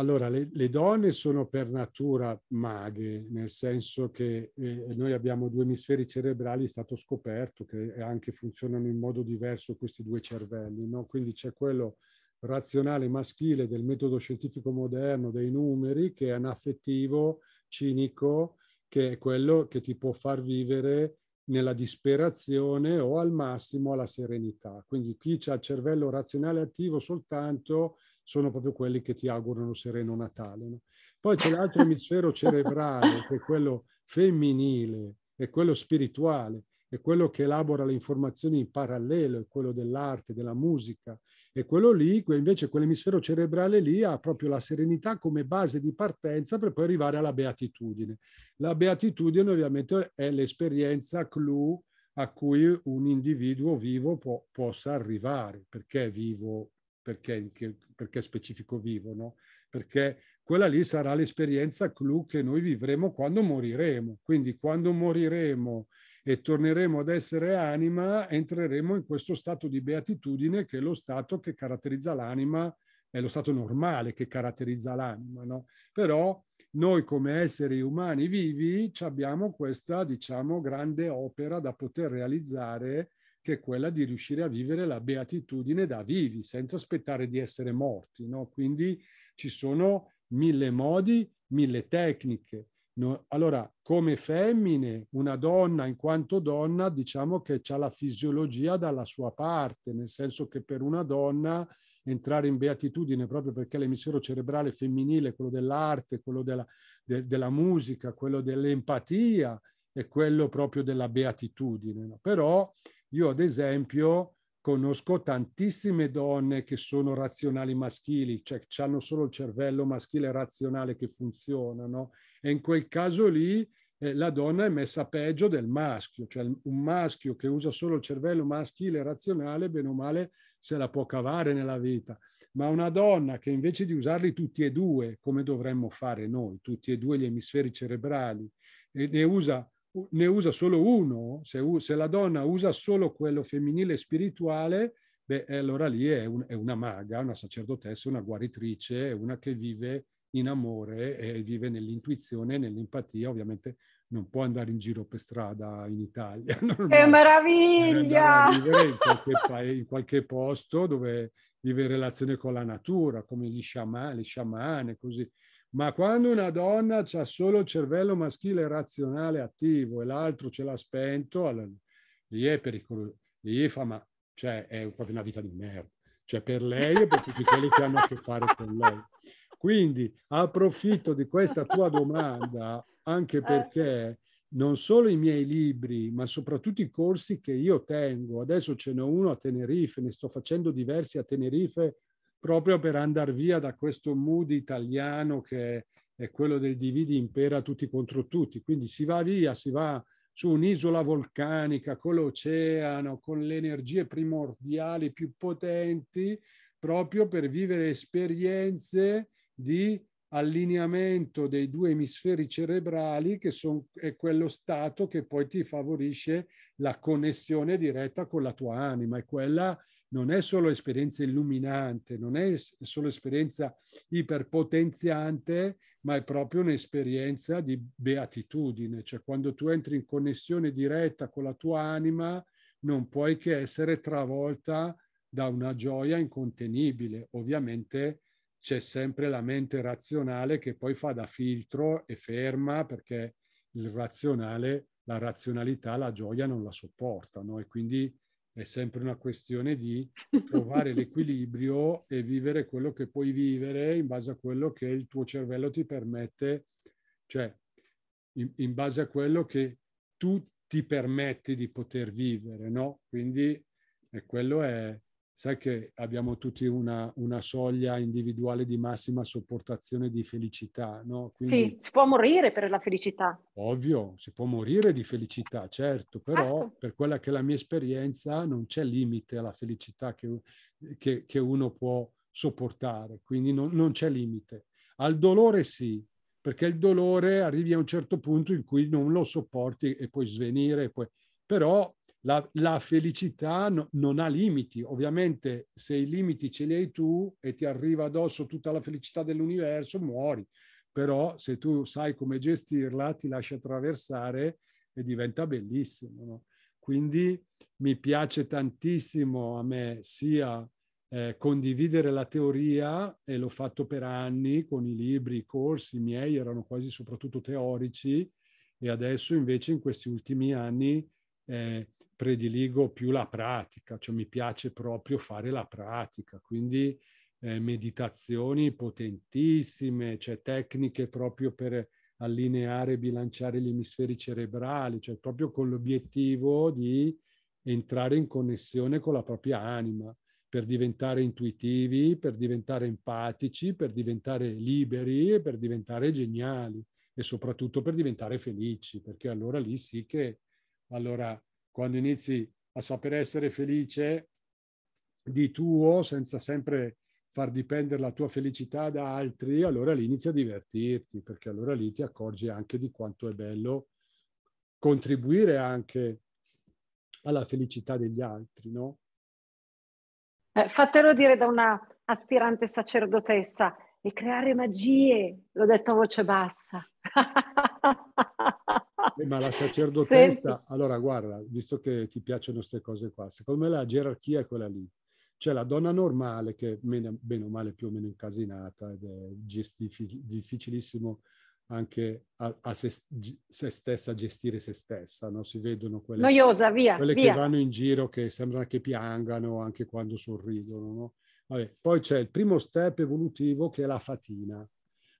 Allora, le, le, donne sono per natura maghe, nel senso che eh, noi abbiamo due emisferi cerebrali, è stato scoperto che anche funzionano in modo diverso questi due cervelli, no? quindi c'è quello razionale maschile del metodo scientifico moderno dei numeri che è anaffettivo, cinico, che è quello che ti può far vivere nella disperazione o al massimo alla serenità. Quindi chi ha il cervello razionale attivo soltanto sono proprio quelli che ti augurano sereno Natale. No? Poi c'è l'altro emisfero [laughs] cerebrale, che è quello femminile, è quello spirituale, è quello che elabora le informazioni in parallelo, è quello dell'arte, della musica, e quello lì, invece quell'emisfero cerebrale lì ha proprio la serenità come base di partenza per poi arrivare alla beatitudine. La beatitudine ovviamente è l'esperienza clou a cui un individuo vivo può, possa arrivare, perché è vivo perché, perché specifico vivo, no? perché quella lì sarà l'esperienza clou che noi vivremo quando moriremo. Quindi quando moriremo e torneremo ad essere anima, entreremo in questo stato di beatitudine che è lo stato che caratterizza l'anima, è lo stato normale che caratterizza l'anima. No? Però noi come esseri umani vivi abbiamo questa, diciamo, grande opera da poter realizzare che è quella di riuscire a vivere la beatitudine da vivi, senza aspettare di essere morti. No? Quindi ci sono mille modi, mille tecniche. No? Allora, come femmine, una donna in quanto donna, diciamo che ha la fisiologia dalla sua parte, nel senso che per una donna entrare in beatitudine proprio perché l'emisfero cerebrale femminile, quello dell'arte, quello della, de, della musica, quello dell'empatia, è quello proprio della beatitudine. No? Però io ad esempio conosco tantissime donne che sono razionali maschili, cioè che hanno solo il cervello maschile razionale che funziona, no? E in quel caso lì eh, la donna è messa peggio del maschio, cioè un maschio che usa solo il cervello maschile razionale, bene o male, se la può cavare nella vita, ma una donna che invece di usarli tutti e due, come dovremmo fare noi, tutti e due gli emisferi cerebrali, e ne usa ne usa solo uno, se, se la donna usa solo quello femminile spirituale, beh, eh, allora lì è, un, è, una maga, una sacerdotessa, una guaritrice, una che vive in amore e vive nell'intuizione, nell'empatia, ovviamente non può andare in giro per strada in Italia. [laughs] Che meraviglia! In qualche, in qualche posto dove vive in relazione con la natura, come gli sciamani, le sciamane, così. Ma quando una donna ha solo il cervello maschile razionale attivo e l'altro ce l'ha spento, allora, lì è pericoloso, lì fa, ma cioè, è proprio una vita di merda, cioè per lei e per tutti quelli che hanno a che fare con lei. Quindi approfitto di questa tua domanda anche perché non solo i miei libri, ma soprattutto i corsi che io tengo, adesso ce n'è uno a Tenerife, ne sto facendo diversi a Tenerife proprio per andare via da questo mood italiano che è quello del dividi impera tutti contro tutti. Quindi si va via, si va su un'isola vulcanica con l'oceano, con le energie primordiali più potenti, proprio per vivere esperienze di allineamento dei due emisferi cerebrali che son, è quello stato che poi ti favorisce la connessione diretta con la tua anima e quella non è solo esperienza illuminante, non è solo esperienza iperpotenziante, ma è proprio un'esperienza di beatitudine, cioè quando tu entri in connessione diretta con la tua anima, non puoi che essere travolta da una gioia incontenibile. Ovviamente c'è sempre la mente razionale che poi fa da filtro e ferma perché il razionale, la razionalità, la gioia non la sopportano e quindi è sempre una questione di [laughs] trovare l'equilibrio e vivere quello che puoi vivere in base a quello che il tuo cervello ti permette, cioè in, in base a quello che tu ti permetti di poter vivere, no? Quindi eh, quello è, sai che abbiamo tutti una, una, soglia individuale di massima sopportazione di felicità, no? Quindi, sì, si può morire per la felicità. Ovvio, si può morire di felicità, certo, però certo. per quella che è la mia esperienza non c'è limite alla felicità che, che, che uno può sopportare, quindi non, non c'è limite. Al dolore sì, perché il dolore arrivi a un certo punto in cui non lo sopporti e puoi svenire, puoi... però la, la felicità no, non ha limiti, ovviamente se i limiti ce li hai tu e ti arriva addosso tutta la felicità dell'universo, muori, però se tu sai come gestirla, ti lascia attraversare e diventa bellissimo. No? Quindi mi piace tantissimo a me sia eh, condividere la teoria, e l'ho fatto per anni con i libri, i corsi miei, erano quasi soprattutto teorici, e adesso invece in questi ultimi anni... Eh, prediligo più la pratica, cioè mi piace proprio fare la pratica, quindi eh, meditazioni potentissime, cioè tecniche proprio per allineare e bilanciare gli emisferi cerebrali, cioè proprio con l'obiettivo di entrare in connessione con la propria anima per diventare intuitivi, per diventare empatici, per diventare liberi e per diventare geniali e soprattutto per diventare felici, perché allora lì sì che allora quando inizi a saper essere felice di tuo, senza sempre far dipendere la tua felicità da altri, allora lì inizi a divertirti, perché allora lì ti accorgi anche di quanto è bello contribuire anche alla felicità degli altri, no? Eh, fatelo dire da una aspirante sacerdotessa e creare magie, l'ho detto a voce bassa. [laughs] Eh, ma la sacerdotessa, Senti. allora guarda, visto che ti piacciono queste cose qua, secondo me la gerarchia è quella lì. C'è cioè, la donna normale che è bene o male più o meno incasinata ed è gestifi, difficilissimo anche a, a se, se, stessa gestire se stessa, no? si vedono quelle, Noiosa, via, quelle via. che vanno in giro che sembra che piangano anche quando sorridono. No? Vabbè, poi c'è il primo step evolutivo che è la fatina.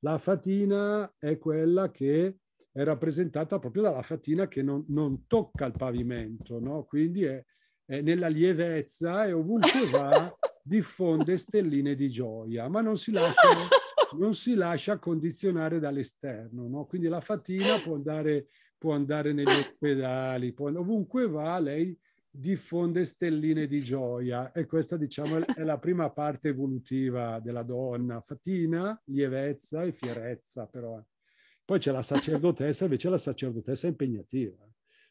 La fatina è quella che è rappresentata proprio dalla fatina che non, non tocca il pavimento, no? quindi è, è nella lievezza e ovunque va [laughs] diffonde stelline di gioia, ma non si lascia, non si lascia condizionare dall'esterno. No? Quindi la fatina può andare, può andare negli ospedali, può, ovunque va lei diffonde stelline di gioia e questa diciamo è la prima parte evolutiva della donna, fatina, lievezza e fierezza però. Eh. Poi c'è la sacerdotessa, invece la sacerdotessa è impegnativa,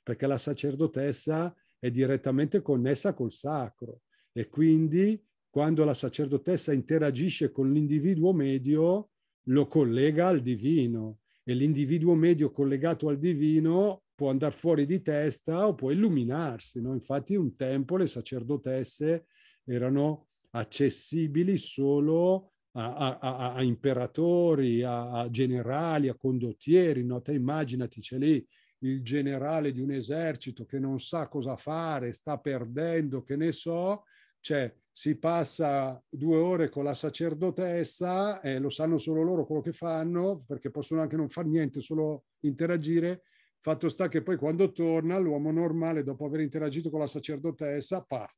perché la sacerdotessa è direttamente connessa col sacro e quindi quando la sacerdotessa interagisce con l'individuo medio lo collega al divino e l'individuo medio collegato al divino può andare fuori di testa o può illuminarsi. No? Infatti un tempo le sacerdotesse erano accessibili solo a, a, a imperatori, a, generali, a condottieri, no? te immaginati c'è lì il generale di un esercito che non sa cosa fare, sta perdendo, che ne so, cioè si passa due ore con la sacerdotessa, e eh, lo sanno solo loro quello che fanno, perché possono anche non fare niente, solo interagire. Fatto sta che poi quando torna l'uomo normale, dopo aver interagito con la sacerdotessa, paf,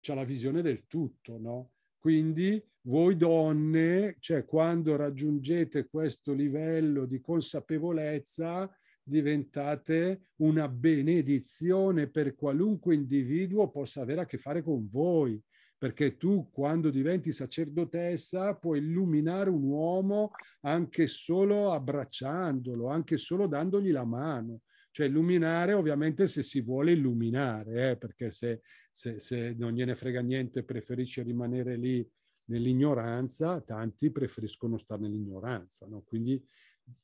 c'ha la visione del tutto, no? Quindi voi donne, cioè quando raggiungete questo livello di consapevolezza, diventate una benedizione per qualunque individuo possa avere a che fare con voi, perché tu quando diventi sacerdotessa puoi illuminare un uomo anche solo abbracciandolo, anche solo dandogli la mano. Cioè illuminare ovviamente se si vuole illuminare, eh, perché se, se, se non gliene frega niente preferisce rimanere lì nell'ignoranza, tanti preferiscono stare nell'ignoranza, no? quindi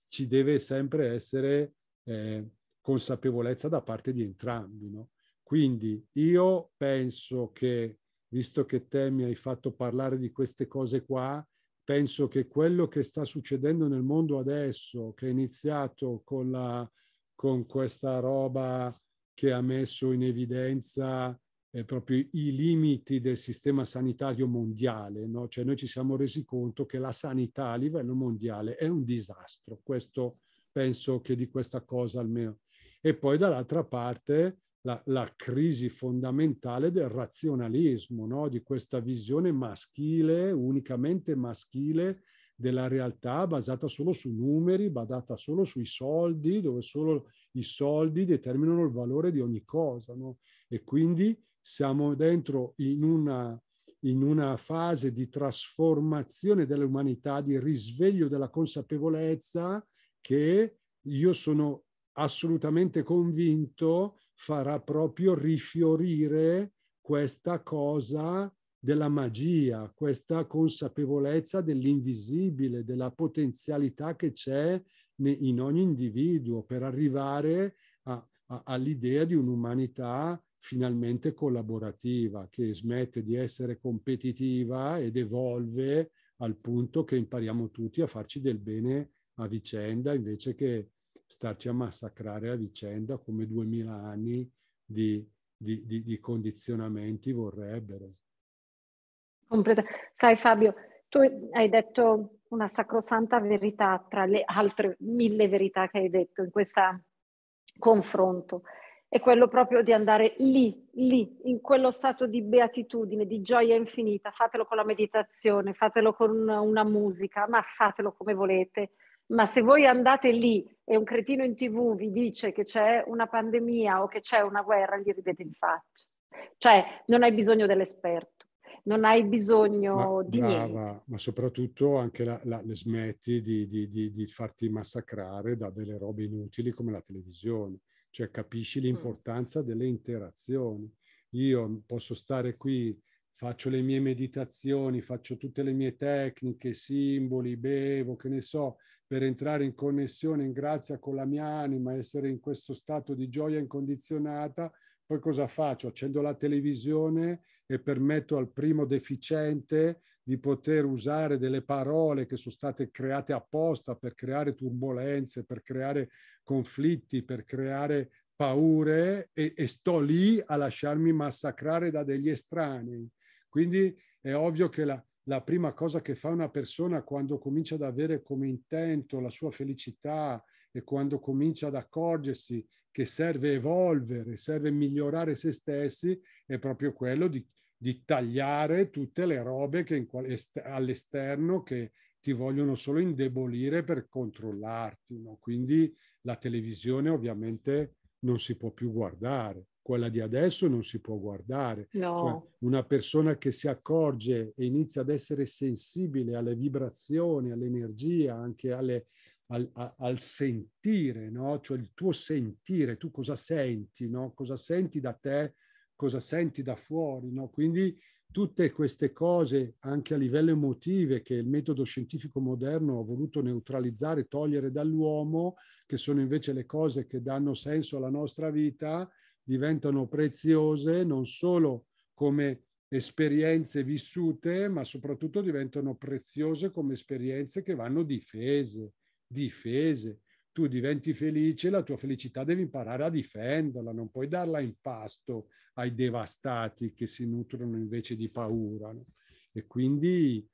ci deve sempre essere eh, consapevolezza da parte di entrambi. No? Quindi io penso che, visto che te mi hai fatto parlare di queste cose qua, penso che quello che sta succedendo nel mondo adesso, che è iniziato con, la, con questa roba che ha messo in evidenza eh, proprio i limiti del sistema sanitario mondiale, no? cioè noi ci siamo resi conto che la sanità a livello mondiale è un disastro, questo penso che di questa cosa almeno. E poi dall'altra parte la, la crisi fondamentale del razionalismo, no? di questa visione maschile, unicamente maschile, della realtà basata solo su numeri, basata solo sui soldi, dove solo i soldi determinano il valore di ogni cosa. No? E quindi siamo dentro in una, in una fase di trasformazione dell'umanità, di risveglio della consapevolezza che io sono assolutamente convinto farà proprio rifiorire questa cosa della magia, questa consapevolezza dell'invisibile, della potenzialità che c'è in ogni individuo per arrivare all'idea di un'umanità finalmente collaborativa, che smette di essere competitiva ed evolve al punto che impariamo tutti a farci del bene a vicenda invece che starci a massacrare a vicenda come duemila anni di, di, di, di condizionamenti vorrebbero. Completa. Sai Fabio, tu hai detto una sacrosanta verità tra le altre mille verità che hai detto in questo confronto è quello proprio di andare lì, lì, in quello stato di beatitudine, di gioia infinita. Fatelo con la meditazione, fatelo con una musica, ma fatelo come volete. Ma se voi andate lì e un cretino in tv vi dice che c'è una pandemia o che c'è una guerra, gli ridete in faccia. Cioè, non hai bisogno dell'esperto, non hai bisogno ma, di brava, niente. Ma soprattutto anche la, la, smetti di, di, di, di farti massacrare da delle robe inutili come la televisione cioè capisci mm. l'importanza delle interazioni. Io posso stare qui, faccio le mie meditazioni, faccio tutte le mie tecniche, simboli, bevo, che ne so, per entrare in connessione, in grazia con la mia anima, essere in questo stato di gioia incondizionata, poi cosa faccio? Accendo la televisione e permetto al primo deficiente di poter usare delle parole che sono state create apposta per creare turbulenze, per creare conflitti, per creare paure e, e sto lì a lasciarmi massacrare da degli estranei. Quindi è ovvio che la, la prima cosa che fa una persona quando comincia ad avere come intento la sua felicità e quando comincia ad accorgersi che serve evolvere, serve migliorare se stessi, è proprio quello di, di tagliare tutte le robe che all'esterno che ti vogliono solo indebolire per controllarti. No? Quindi la televisione ovviamente non si può più guardare, quella di adesso non si può guardare. No. Cioè, una persona che si accorge e inizia ad essere sensibile alle vibrazioni, all'energia, anche alle, al, a, al, sentire, no? cioè il tuo sentire, tu cosa senti, no? cosa senti da te cosa senti da fuori, no? Quindi tutte queste cose anche a livello emotive che il metodo scientifico moderno ha voluto neutralizzare, togliere dall'uomo, che sono invece le cose che danno senso alla nostra vita, diventano preziose non solo come esperienze vissute, ma soprattutto diventano preziose come esperienze che vanno difese, difese, tu diventi felice, la tua felicità devi imparare a difenderla, non puoi darla in pasto ai devastati che si nutrono invece di paura. No? E quindi,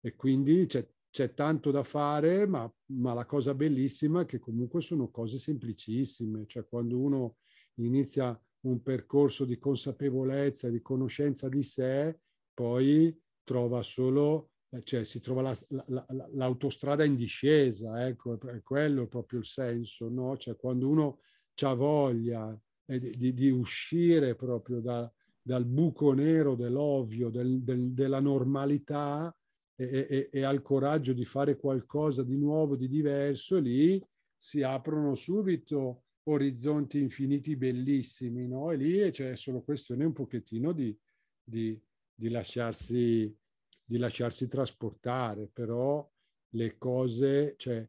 e quindi c'è, c'è, tanto da fare, ma, ma, la cosa bellissima è che comunque sono cose semplicissime, cioè quando uno inizia un percorso di consapevolezza, di conoscenza di sé, poi trova solo eh, cioè si trova la, la, la, l'autostrada in discesa, ecco, è quello proprio il senso, no? Cioè quando uno ha voglia eh, di, di, uscire proprio da, dal buco nero dell'ovvio, del, del, della normalità e, e, e, al coraggio di fare qualcosa di nuovo, di diverso, lì si aprono subito orizzonti infiniti bellissimi, no? E lì eh, c'è cioè, solo questione un pochettino di, di, di lasciarsi di lasciarsi trasportare, però le cose, cioè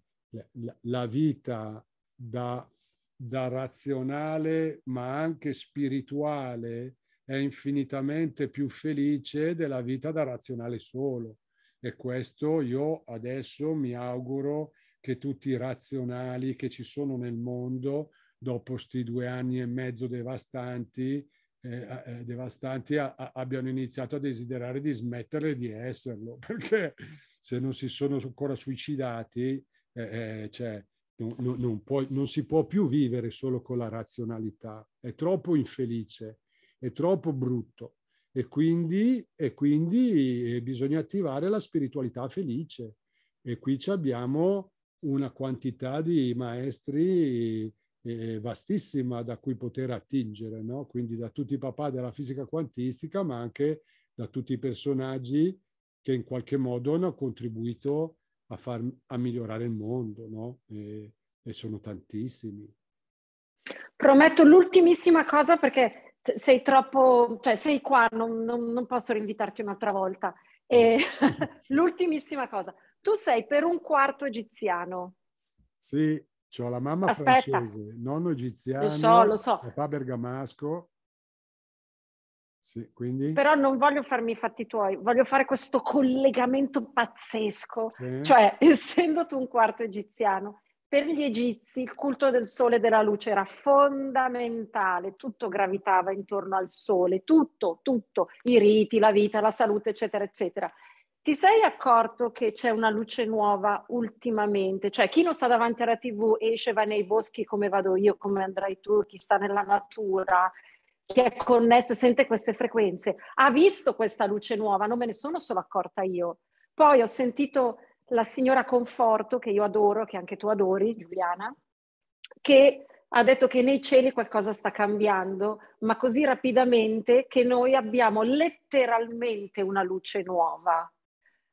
la, vita da, da, razionale ma anche spirituale è infinitamente più felice della vita da razionale solo. E questo io adesso mi auguro che tutti i razionali che ci sono nel mondo, dopo questi due anni e mezzo devastanti, eh, eh, devastanti a, a, abbiano iniziato a desiderare di smettere di esserlo, [laughs] perché se non si sono ancora suicidati, eh, eh, cioè, non, non, non, puoi, non si può più vivere solo con la razionalità, è troppo infelice, è troppo brutto. E quindi, e quindi, eh, bisogna attivare la spiritualità felice. E qui abbiamo una quantità di maestri eh, vastissima da cui poter attingere, no? quindi da tutti i papà della fisica quantistica, ma anche da tutti i personaggi che in qualche modo hanno contribuito a, far, a migliorare il mondo, no? e, e sono tantissimi. Prometto l'ultimissima cosa perché sei troppo, cioè sei qua, non, non, non posso rinvitarti un'altra volta. E, [laughs] l'ultimissima cosa, tu sei per un quarto egiziano. Sì. C'ho la mamma Aspetta. francese, nonno egiziano, lo so, lo so. papà bergamasco. Sì, quindi... Però non voglio farmi i fatti tuoi, voglio fare questo collegamento pazzesco. Sì. Cioè, [laughs] essendo tu un quarto egiziano, per gli egizi il culto del sole e della luce era fondamentale, tutto gravitava intorno al sole, tutto, tutto, i riti, la vita, la salute, eccetera, eccetera. Ti sei accorto che c'è una luce nuova ultimamente? Cioè, chi non sta davanti alla TV esce, va nei boschi come vado io, come andrai tu, chi sta nella natura, chi è connesso e sente queste frequenze, ha visto questa luce nuova, non me ne sono solo accorta io. Poi ho sentito la signora Conforto, che io adoro, che anche tu adori, Giuliana, che ha detto che nei cieli qualcosa sta cambiando, ma così rapidamente che noi abbiamo letteralmente una luce nuova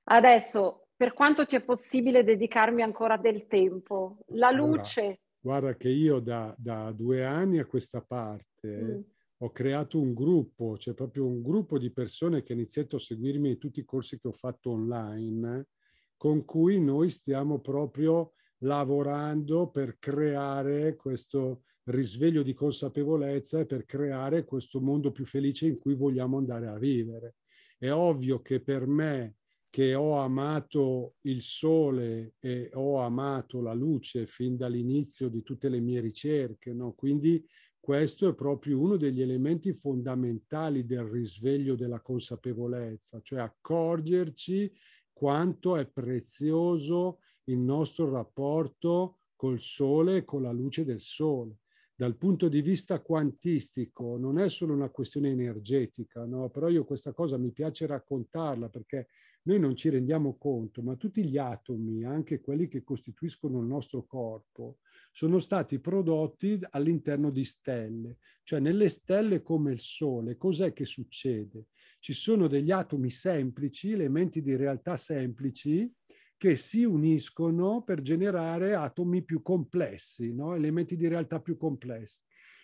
Adesso, per quanto ti è possibile dedicarmi ancora del tempo, la luce... guarda che io da, da, due anni a questa parte mm. ho creato un gruppo, cioè proprio un gruppo di persone che ha iniziato a seguirmi in tutti i corsi che ho fatto online, con cui noi stiamo proprio lavorando per creare questo risveglio di consapevolezza e per creare questo mondo più felice in cui vogliamo andare a vivere. È ovvio che per me che ho amato il sole e ho amato la luce fin dall'inizio di tutte le mie ricerche. No? Quindi questo è proprio uno degli elementi fondamentali del risveglio della consapevolezza, cioè accorgerci quanto è prezioso il nostro rapporto col sole e con la luce del sole dal punto di vista quantistico non è solo una questione energetica, no? però io questa cosa mi piace raccontarla perché noi non ci rendiamo conto, ma tutti gli atomi, anche quelli che costituiscono il nostro corpo, sono stati prodotti all'interno di stelle, cioè nelle stelle come il Sole, cos'è che succede? Ci sono degli atomi semplici, elementi di realtà semplici, che si uniscono per generare atomi più complessi, no? elementi di realtà più complessi.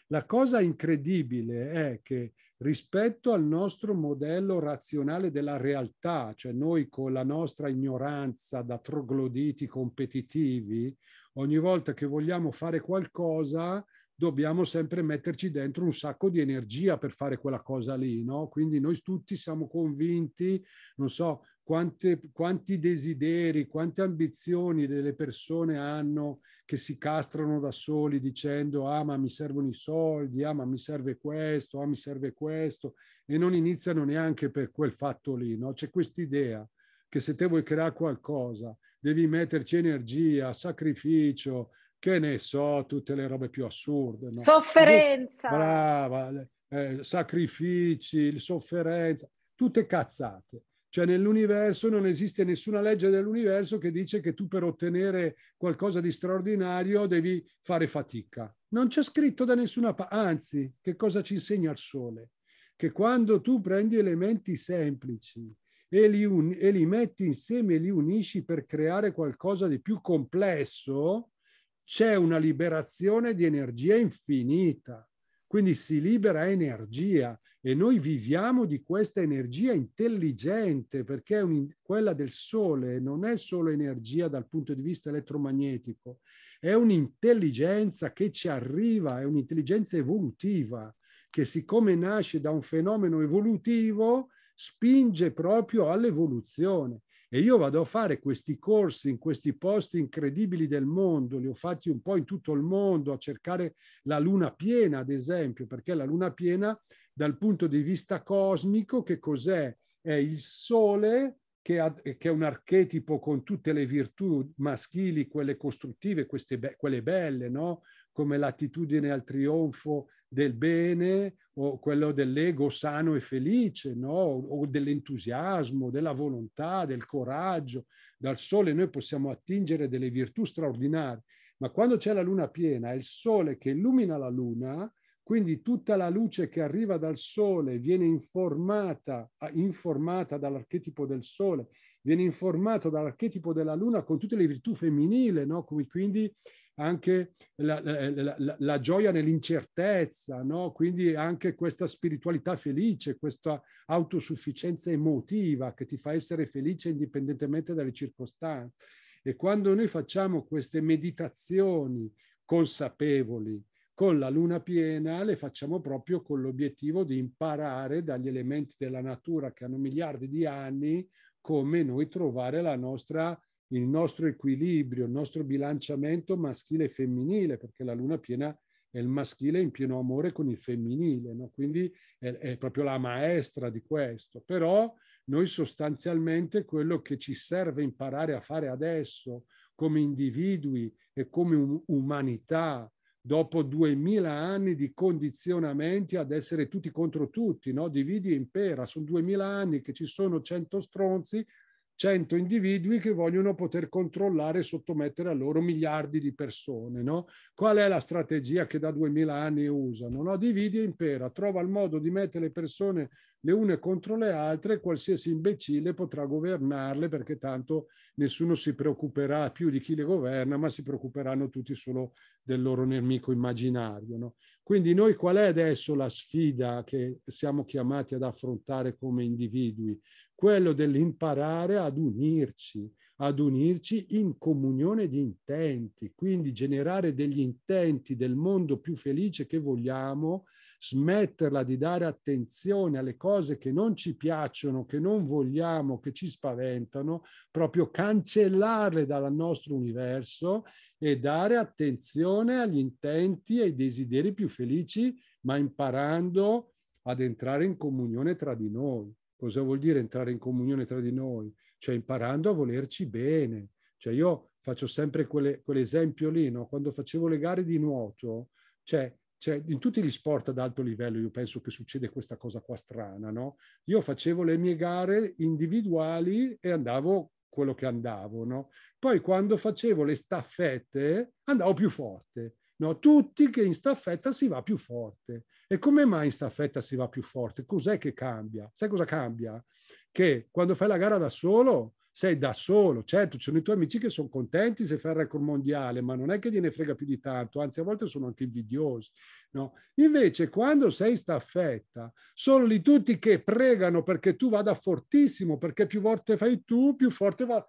La cosa incredibile è che rispetto al nostro modello razionale della realtà, cioè noi con la nostra ignoranza da trogloditi competitivi, ogni volta che vogliamo fare qualcosa dobbiamo sempre metterci dentro un sacco di energia per fare quella cosa lì, no? Quindi noi tutti siamo convinti, non so, quante, quanti desideri, quante ambizioni delle persone hanno che si castrano da soli dicendo ah ma mi servono i soldi, ah ma mi serve questo, ah mi serve questo e non iniziano neanche per quel fatto lì. No? C'è quest'idea che se te vuoi creare qualcosa devi metterci energia, sacrificio, che ne so, tutte le robe più assurde. No? Sofferenza. Brava, eh, sacrifici, sofferenza, tutte cazzate cioè nell'universo non esiste nessuna legge dell'universo che dice che tu per ottenere qualcosa di straordinario devi fare fatica. Non c'è scritto da nessuna parte. Anzi, che cosa ci insegna il sole? Che quando tu prendi elementi semplici e li, un- e li metti insieme e li unisci per creare qualcosa di più complesso, c'è una liberazione di energia infinita quindi si libera energia. E noi viviamo di questa energia intelligente, perché un, quella del Sole non è solo energia dal punto di vista elettromagnetico, è un'intelligenza che ci arriva, è un'intelligenza evolutiva, che siccome nasce da un fenomeno evolutivo, spinge proprio all'evoluzione. E io vado a fare questi corsi in questi posti incredibili del mondo, li ho fatti un po' in tutto il mondo, a cercare la luna piena, ad esempio, perché la luna piena dal punto di vista cosmico che cos'è? È il Sole che, ha, che, è un archetipo con tutte le virtù maschili, quelle costruttive, queste be- quelle belle, no? come l'attitudine al trionfo del bene o quello dell'ego sano e felice, no? o dell'entusiasmo, della volontà, del coraggio. Dal sole noi possiamo attingere delle virtù straordinarie, ma quando c'è la luna piena, è il sole che illumina la luna quindi tutta la luce che arriva dal Sole viene informata, informata dall'archetipo del Sole, viene informata dall'archetipo della Luna con tutte le virtù femminili, no? quindi anche la, la, la, la gioia nell'incertezza, no? quindi anche questa spiritualità felice, questa autosufficienza emotiva che ti fa essere felice indipendentemente dalle circostanze. E quando noi facciamo queste meditazioni consapevoli, con la luna piena le facciamo proprio con l'obiettivo di imparare dagli elementi della natura che hanno miliardi di anni come noi trovare la nostra il nostro equilibrio, il nostro bilanciamento maschile e femminile, perché la luna piena è il maschile in pieno amore con il femminile, no? quindi è, è, proprio la maestra di questo. Però noi sostanzialmente quello che ci serve imparare a fare adesso come individui e come um- umanità dopo duemila anni di condizionamenti ad essere tutti contro tutti, no? dividi e impera, sono duemila anni che ci sono cento stronzi, 100 individui che vogliono poter controllare e sottomettere a loro miliardi di persone. No? Qual è la strategia che da 2000 anni usano? No? Dividi e impera, trova il modo di mettere le persone le une contro le altre e qualsiasi imbecille potrà governarle perché tanto nessuno si preoccuperà più di chi le governa, ma si preoccuperanno tutti solo del loro nemico immaginario. No? Quindi noi qual è adesso la sfida che siamo chiamati ad affrontare come individui? quello dell'imparare ad unirci, ad unirci in comunione di intenti, quindi generare degli intenti del mondo più felice che vogliamo, smetterla di dare attenzione alle cose che non ci piacciono, che non vogliamo, che ci spaventano, proprio cancellarle dal nostro universo e dare attenzione agli intenti e ai desideri più felici, ma imparando ad entrare in comunione tra di noi. Cosa vuol dire entrare in comunione tra di noi? Cioè imparando a volerci bene. Cioè io faccio sempre quelle, quell'esempio lì, no? quando facevo le gare di nuoto, cioè, cioè, in tutti gli sport ad alto livello io penso che succede questa cosa qua strana, no? Io facevo le mie gare individuali e andavo quello che andavo, no? Poi quando facevo le staffette andavo più forte, no? Tutti che in staffetta si va più forte. E come mai in staffetta si va più forte? Cos'è che cambia? Sai cosa cambia? Che quando fai la gara da solo, sei da solo. Certo, ci sono i tuoi amici che sono contenti se fai il record mondiale, ma non è che gliene frega più di tanto, anzi a volte sono anche invidiosi. No? Invece quando sei in staffetta, sono lì tutti che pregano perché tu vada fortissimo, perché più volte fai tu, più forte va.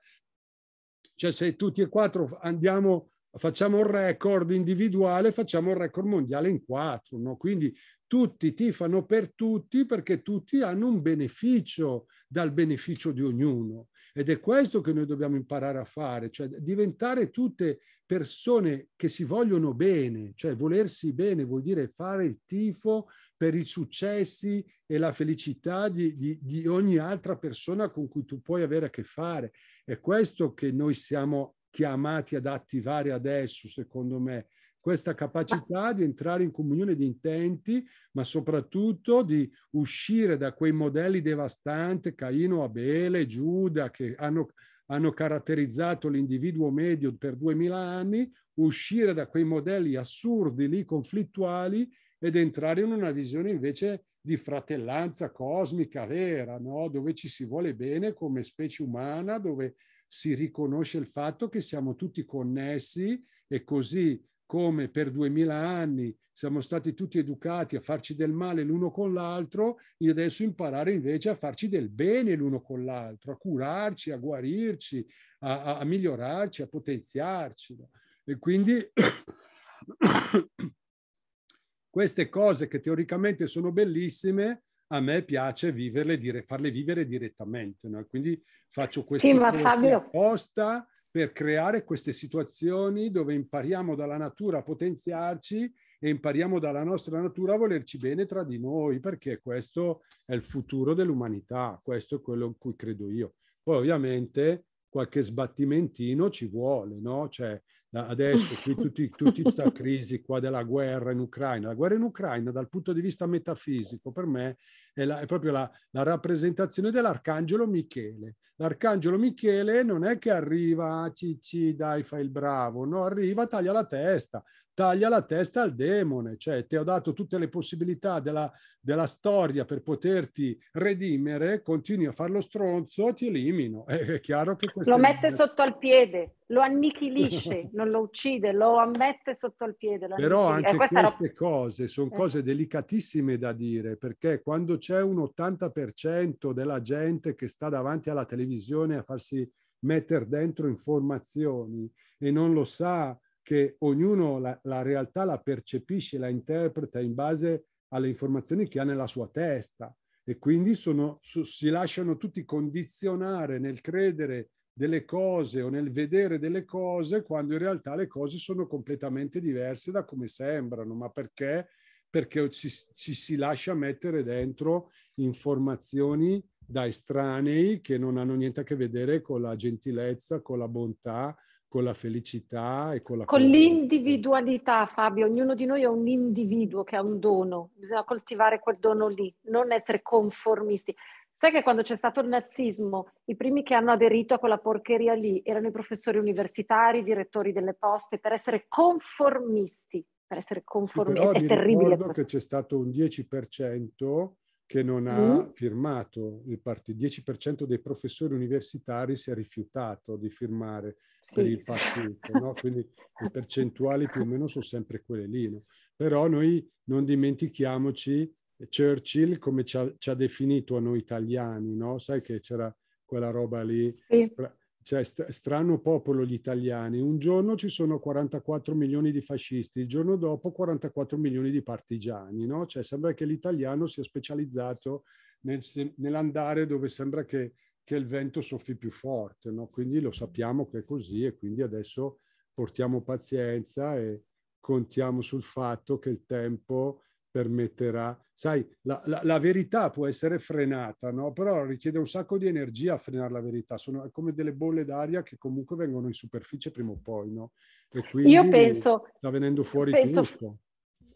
Cioè se tutti e quattro andiamo facciamo un record individuale, facciamo un record mondiale in quattro. No? Quindi tutti tifano per tutti perché tutti hanno un beneficio dal beneficio di ognuno. Ed è questo che noi dobbiamo imparare a fare, cioè diventare tutte persone che si vogliono bene, cioè volersi bene vuol dire fare il tifo per i successi e la felicità di, di, di ogni altra persona con cui tu puoi avere a che fare. È questo che noi siamo chiamati ad attivare adesso, secondo me, questa capacità ah. di entrare in comunione di intenti, ma soprattutto di uscire da quei modelli devastanti, Caino, Abele, Giuda, che hanno, hanno caratterizzato l'individuo medio per duemila anni, uscire da quei modelli assurdi lì, conflittuali, ed entrare in una visione invece di fratellanza cosmica vera, no? dove ci si vuole bene come specie umana, dove si riconosce il fatto che siamo tutti connessi e così come per duemila anni siamo stati tutti educati a farci del male l'uno con l'altro, e adesso imparare invece a farci del bene l'uno con l'altro, a curarci, a guarirci, a, a, a migliorarci, a potenziarci. E quindi [coughs] queste cose che teoricamente sono bellissime, a me piace viverle, dire, farle vivere direttamente. No? Quindi faccio questa sì, Fabio... apposta per creare queste situazioni dove impariamo dalla natura a potenziarci e impariamo dalla nostra natura a volerci bene tra di noi, perché questo è il futuro dell'umanità, questo è quello in cui credo io. Poi ovviamente qualche sbattimentino ci vuole, no? Cioè adesso qui tutti, tutti questa crisi qua della guerra in Ucraina. La guerra in Ucraina dal punto di vista metafisico per me è, la, è proprio la, la, rappresentazione dell'arcangelo Michele. L'arcangelo Michele non è che arriva, ah, ci, ci, dai, fai il bravo, no, arriva, taglia la testa, taglia la testa al demone, cioè ti ho dato tutte le possibilità della, della storia per poterti redimere, continui a fare lo stronzo, ti elimino. Eh, è, chiaro che questo... Lo mette è... sotto al piede, lo annichilisce, [laughs] non lo uccide, lo ammette sotto al piede. Però anche eh, queste era... cose sono eh. cose delicatissime da dire, perché quando c'è un 80% della gente che sta davanti alla televisione a farsi mettere dentro informazioni e non lo sa, che ognuno la, la realtà la percepisce, la interpreta in base alle informazioni che ha nella sua testa e quindi sono, su, si lasciano tutti condizionare nel credere delle cose o nel vedere delle cose quando in realtà le cose sono completamente diverse da come sembrano, ma perché? Perché ci, ci si lascia mettere dentro informazioni da estranei che non hanno niente a che vedere con la gentilezza, con la bontà, con la felicità e con la... Con l'individualità, Fabio, ognuno di noi è un individuo che ha un dono, bisogna coltivare quel dono lì, non essere conformisti. Sai che quando c'è stato il nazismo, i primi che hanno aderito a quella porcheria lì erano i professori universitari, i direttori delle poste, per essere conformisti, per essere conformisti. Però è terribile. Ricordo che c'è stato un 10% che non ha mm. firmato il partito, il 10% dei professori universitari si è rifiutato di firmare per il fast no? quindi le percentuali più o meno sono sempre quelle lì. No? Però noi non dimentichiamoci eh, Churchill come ci ha, ci ha definito a noi italiani, no? sai che c'era quella roba lì, sì. stra, cioè st- strano popolo gli italiani, un giorno ci sono 44 milioni di fascisti, il giorno dopo 44 milioni di partigiani, no? cioè sembra che l'italiano sia specializzato nel, nell'andare dove sembra che che il vento soffi più forte, no? quindi lo sappiamo che è così e quindi adesso portiamo pazienza e contiamo sul fatto che il tempo permetterà, sai, la, la, la verità può essere frenata, no? però richiede un sacco di energia a frenare la verità, sono come delle bolle d'aria che comunque vengono in superficie prima o poi, no? E quindi Io penso, sta venendo fuori penso, tutto.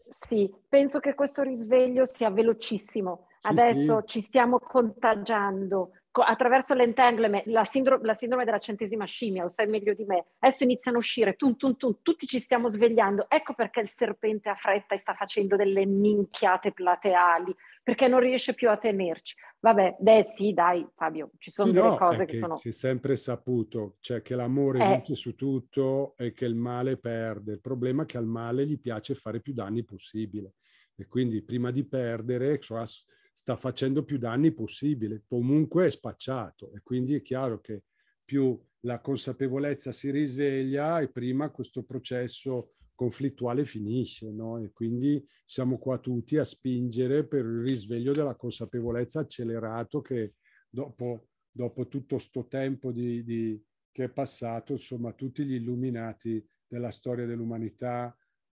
Sì, penso che questo risveglio sia velocissimo, sì, adesso sì. ci stiamo contagiando, attraverso l'entanglement, la sindrome, la sindrome, della centesima scimmia, lo sai meglio di me, adesso iniziano a uscire, tun, tun, tun, tutti ci stiamo svegliando, ecco perché il serpente ha fretta e sta facendo delle minchiate plateali, perché non riesce più a tenerci. Vabbè, beh sì, dai Fabio, ci sono sì, delle no, cose che sono... Si è sempre saputo, cioè che l'amore è... Eh. vince su tutto e che il male perde, il problema è che al male gli piace fare più danni possibile e quindi prima di perdere... Cioè, sta facendo più danni possibile, comunque è spacciato e quindi è chiaro che più la consapevolezza si risveglia e prima questo processo conflittuale finisce, no? E quindi siamo qua tutti a spingere per il risveglio della consapevolezza accelerato che dopo, dopo tutto questo tempo di, di, che è passato, insomma, tutti gli illuminati della storia dell'umanità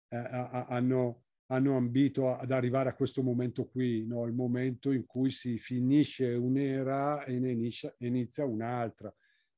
eh, hanno hanno ambito ad arrivare a questo momento qui, no? il momento in cui si finisce un'era e ne inizia, inizia un'altra.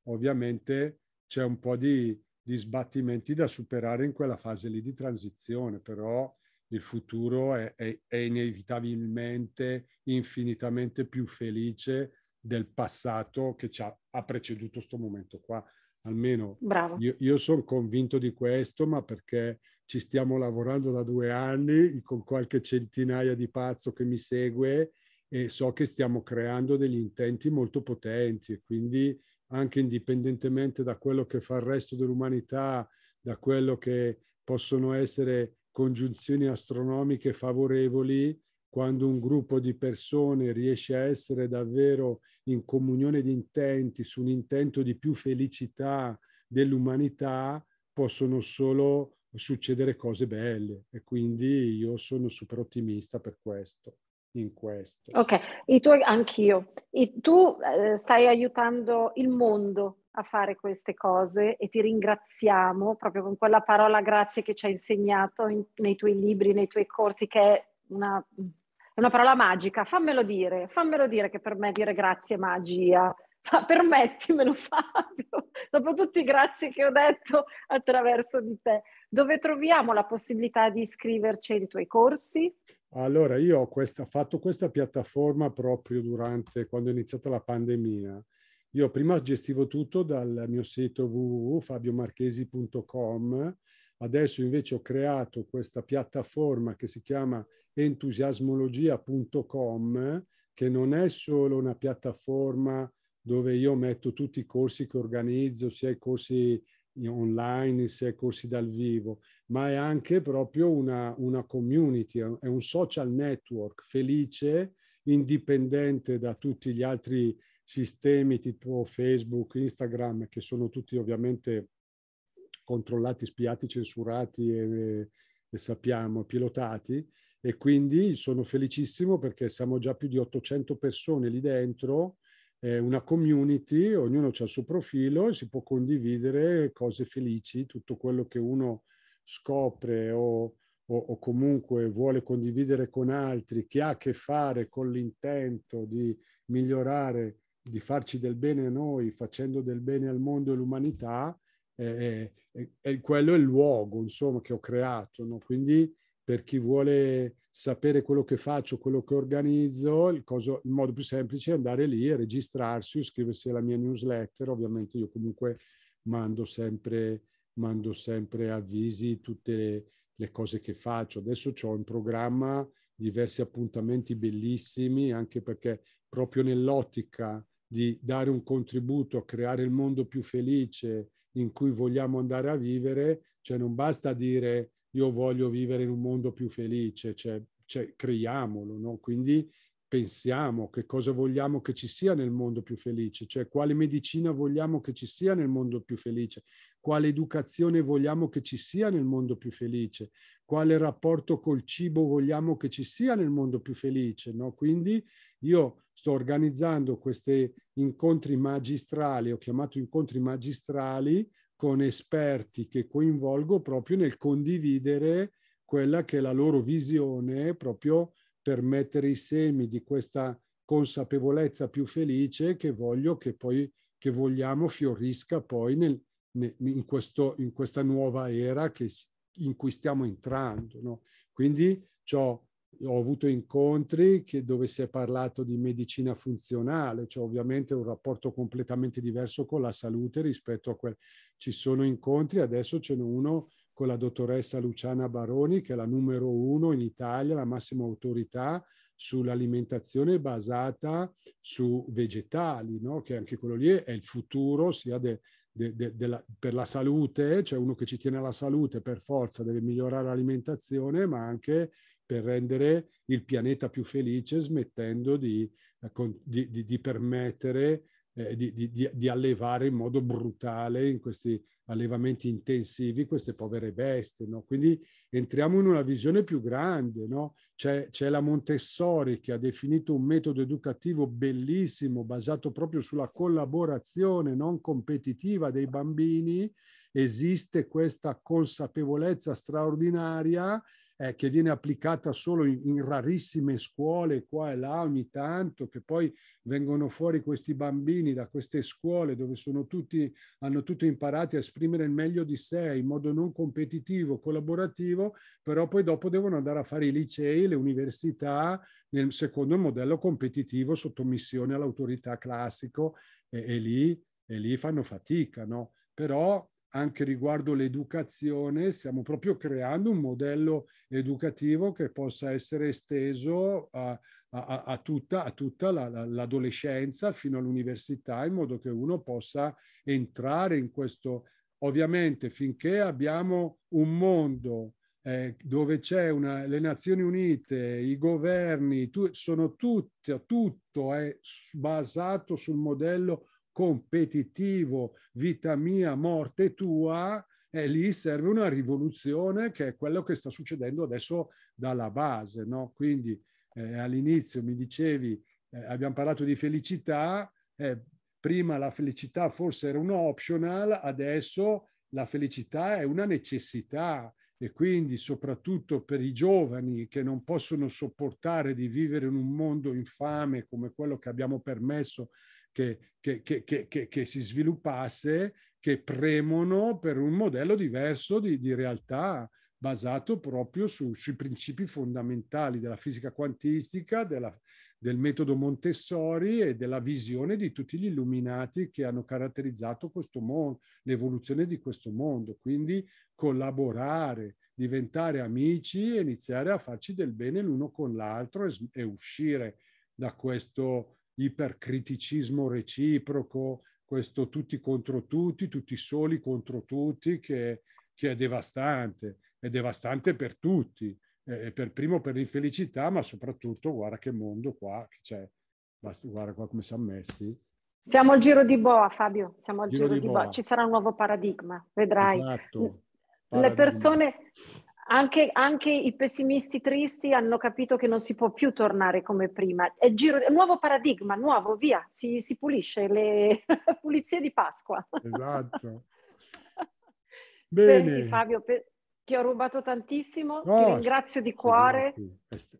Ovviamente c'è un po' di, di, sbattimenti da superare in quella fase lì di transizione, però il futuro è, è, è inevitabilmente, infinitamente più felice del passato che ci ha, ha preceduto questo momento qua. Almeno Bravo. io, io sono convinto di questo, ma perché ci stiamo lavorando da due anni con qualche centinaia di pazzo che mi segue e so che stiamo creando degli intenti molto potenti e quindi anche indipendentemente da quello che fa il resto dell'umanità, da quello che possono essere congiunzioni astronomiche favorevoli, quando un gruppo di persone riesce a essere davvero in comunione di intenti, su un intento di più felicità dell'umanità, possono solo succedere cose belle e quindi io sono super ottimista per questo in questo. Ok, I tuoi, anch'io. e tu eh, stai aiutando il mondo a fare queste cose e ti ringraziamo proprio con quella parola grazie che ci hai insegnato in, nei tuoi libri, nei tuoi corsi, che è una, una, parola magica. Fammelo dire, fammelo dire che per me dire grazie è magia fa, permettimelo [laughs] Fabio, dopo tutti i grazie che ho detto attraverso di te, dove troviamo la possibilità di iscriverci ai tuoi corsi? Allora, io ho questa, fatto questa piattaforma proprio durante, quando è iniziata la pandemia. Io prima gestivo tutto dal mio sito www.fabiomarchesi.com, adesso invece ho creato questa piattaforma che si chiama entusiasmologia.com, che non è solo una piattaforma dove io metto tutti i corsi che organizzo, sia i corsi online, sia i corsi dal vivo, ma è anche proprio una, una community, è un social network felice, indipendente da tutti gli altri sistemi tipo Facebook, Instagram, che sono tutti ovviamente controllati, spiati, censurati e, e sappiamo, pilotati. E quindi sono felicissimo perché siamo già più di 800 persone lì dentro una community, ognuno ha il suo profilo e si può condividere cose felici, tutto quello che uno scopre o, o, o comunque vuole condividere con altri, che ha a che fare con l'intento di migliorare, di farci del bene a noi, facendo del bene al mondo e all'umanità, eh, eh, quello è il luogo insomma, che ho creato. No? Quindi per chi vuole sapere quello che faccio, quello che organizzo, il, coso, il, modo più semplice è andare lì e registrarsi, iscriversi alla mia newsletter. Ovviamente io comunque mando sempre, mando sempre avvisi, tutte le, le cose che faccio. Adesso ho in programma diversi appuntamenti bellissimi, anche perché proprio nell'ottica di dare un contributo a creare il mondo più felice in cui vogliamo andare a vivere, cioè non basta dire io voglio vivere in un mondo più felice, cioè, cioè creiamolo, no? Quindi pensiamo che cosa vogliamo che ci sia nel mondo più felice, cioè quale medicina vogliamo che ci sia nel mondo più felice, quale educazione vogliamo che ci sia nel mondo più felice, quale rapporto col cibo vogliamo che ci sia nel mondo più felice. No? Quindi io sto organizzando questi incontri magistrali, ho chiamato incontri magistrali con esperti che coinvolgo proprio nel condividere quella che è la loro visione, proprio per mettere i semi di questa consapevolezza più felice che voglio che poi, che vogliamo fiorisca poi nel, in, questo, in, questa nuova era che, in cui stiamo entrando. No? Quindi ho ho avuto incontri che, dove si è parlato di medicina funzionale, cioè ovviamente un rapporto completamente diverso con la salute rispetto a quel... Ci sono incontri, adesso ce n'è uno con la dottoressa Luciana Baroni, che è la numero uno in Italia, la massima autorità sull'alimentazione basata su vegetali, no? che anche quello lì è il futuro sia de, de, de, la, per la salute, cioè uno che ci tiene alla salute per forza deve migliorare l'alimentazione, ma anche per rendere il pianeta più felice smettendo di, eh, di, di, di permettere eh, di, allevare in modo brutale in questi allevamenti intensivi queste povere bestie. No? Quindi entriamo in una visione più grande. No? C'è, c'è la Montessori che ha definito un metodo educativo bellissimo basato proprio sulla collaborazione non competitiva dei bambini. Esiste questa consapevolezza straordinaria eh, che viene applicata solo in, in, rarissime scuole qua e là ogni tanto, che poi vengono fuori questi bambini da queste scuole dove sono tutti, hanno tutti imparati a esprimere il meglio di sé in modo non competitivo, collaborativo, però poi dopo devono andare a fare i licei, le università, nel, secondo il modello competitivo sottomissione all'autorità classico e, e, lì, e lì fanno fatica, no? Però anche riguardo l'educazione, stiamo proprio creando un modello educativo che possa essere esteso a, a, a tutta, a tutta la, la, l'adolescenza fino all'università, in modo che uno possa entrare in questo. Ovviamente finché abbiamo un mondo eh, dove c'è una, le Nazioni Unite, i governi, tu, sono tutti, tutto è basato sul modello competitivo, vita mia, morte tua, e lì serve una rivoluzione che è quello che sta succedendo adesso dalla base. No? Quindi eh, all'inizio mi dicevi, eh, abbiamo parlato di felicità, eh, prima la felicità forse era un optional, adesso la felicità è una necessità e quindi soprattutto per i giovani che non possono sopportare di vivere in un mondo infame come quello che abbiamo permesso che, che, che, che si sviluppasse, che premono per un modello diverso di, di realtà basato proprio su, sui principi fondamentali della fisica quantistica, della, del metodo Montessori e della visione di tutti gli illuminati che hanno caratterizzato questo mondo, l'evoluzione di questo mondo. Quindi collaborare, diventare amici e iniziare a farci del bene l'uno con l'altro e, e uscire da questo ipercriticismo reciproco, questo tutti contro tutti, tutti soli contro tutti, che, che è devastante, è devastante per tutti, eh, per primo per l'infelicità, ma soprattutto guarda che mondo qua che c'è, Basta, guarda qua come siamo messi. Siamo al giro di boa, Fabio, siamo al giro, giro di, boa. boa. ci sarà un nuovo paradigma, vedrai. Esatto. Paradigma. Le persone, anche, anche, i pessimisti tristi hanno capito che non si può più tornare come prima. È giro, nuovo paradigma, nuovo, via, si, si pulisce le [laughs] pulizie di Pasqua. Esatto. [laughs] Bene. Senti Fabio, pe- ti ho rubato tantissimo, no, ti ringrazio di cuore.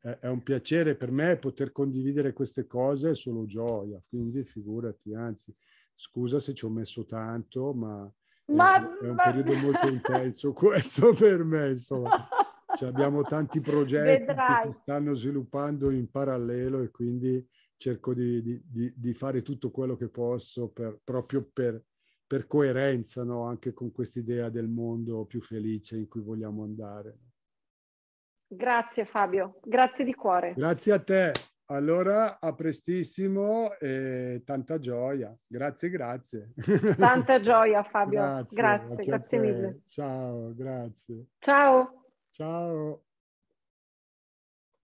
È, è un piacere per me poter condividere queste cose, è solo gioia, quindi figurati, anzi, scusa se ci ho messo tanto, ma ma, eh, è un ma... periodo molto intenso questo [laughs] per me, insomma. Cioè abbiamo tanti progetti Vedrai. che si stanno sviluppando in parallelo e quindi cerco di, di, di, di fare tutto quello che posso per, proprio per, per coerenza no? anche con quest'idea del mondo più felice in cui vogliamo andare. Grazie Fabio, grazie di cuore. Grazie a te. Allora, a prestissimo e tanta gioia. Grazie, grazie. Tanta [laughs] gioia, Fabio. grazie, grazie, grazie mille. Ciao, grazie. Ciao. Ciao.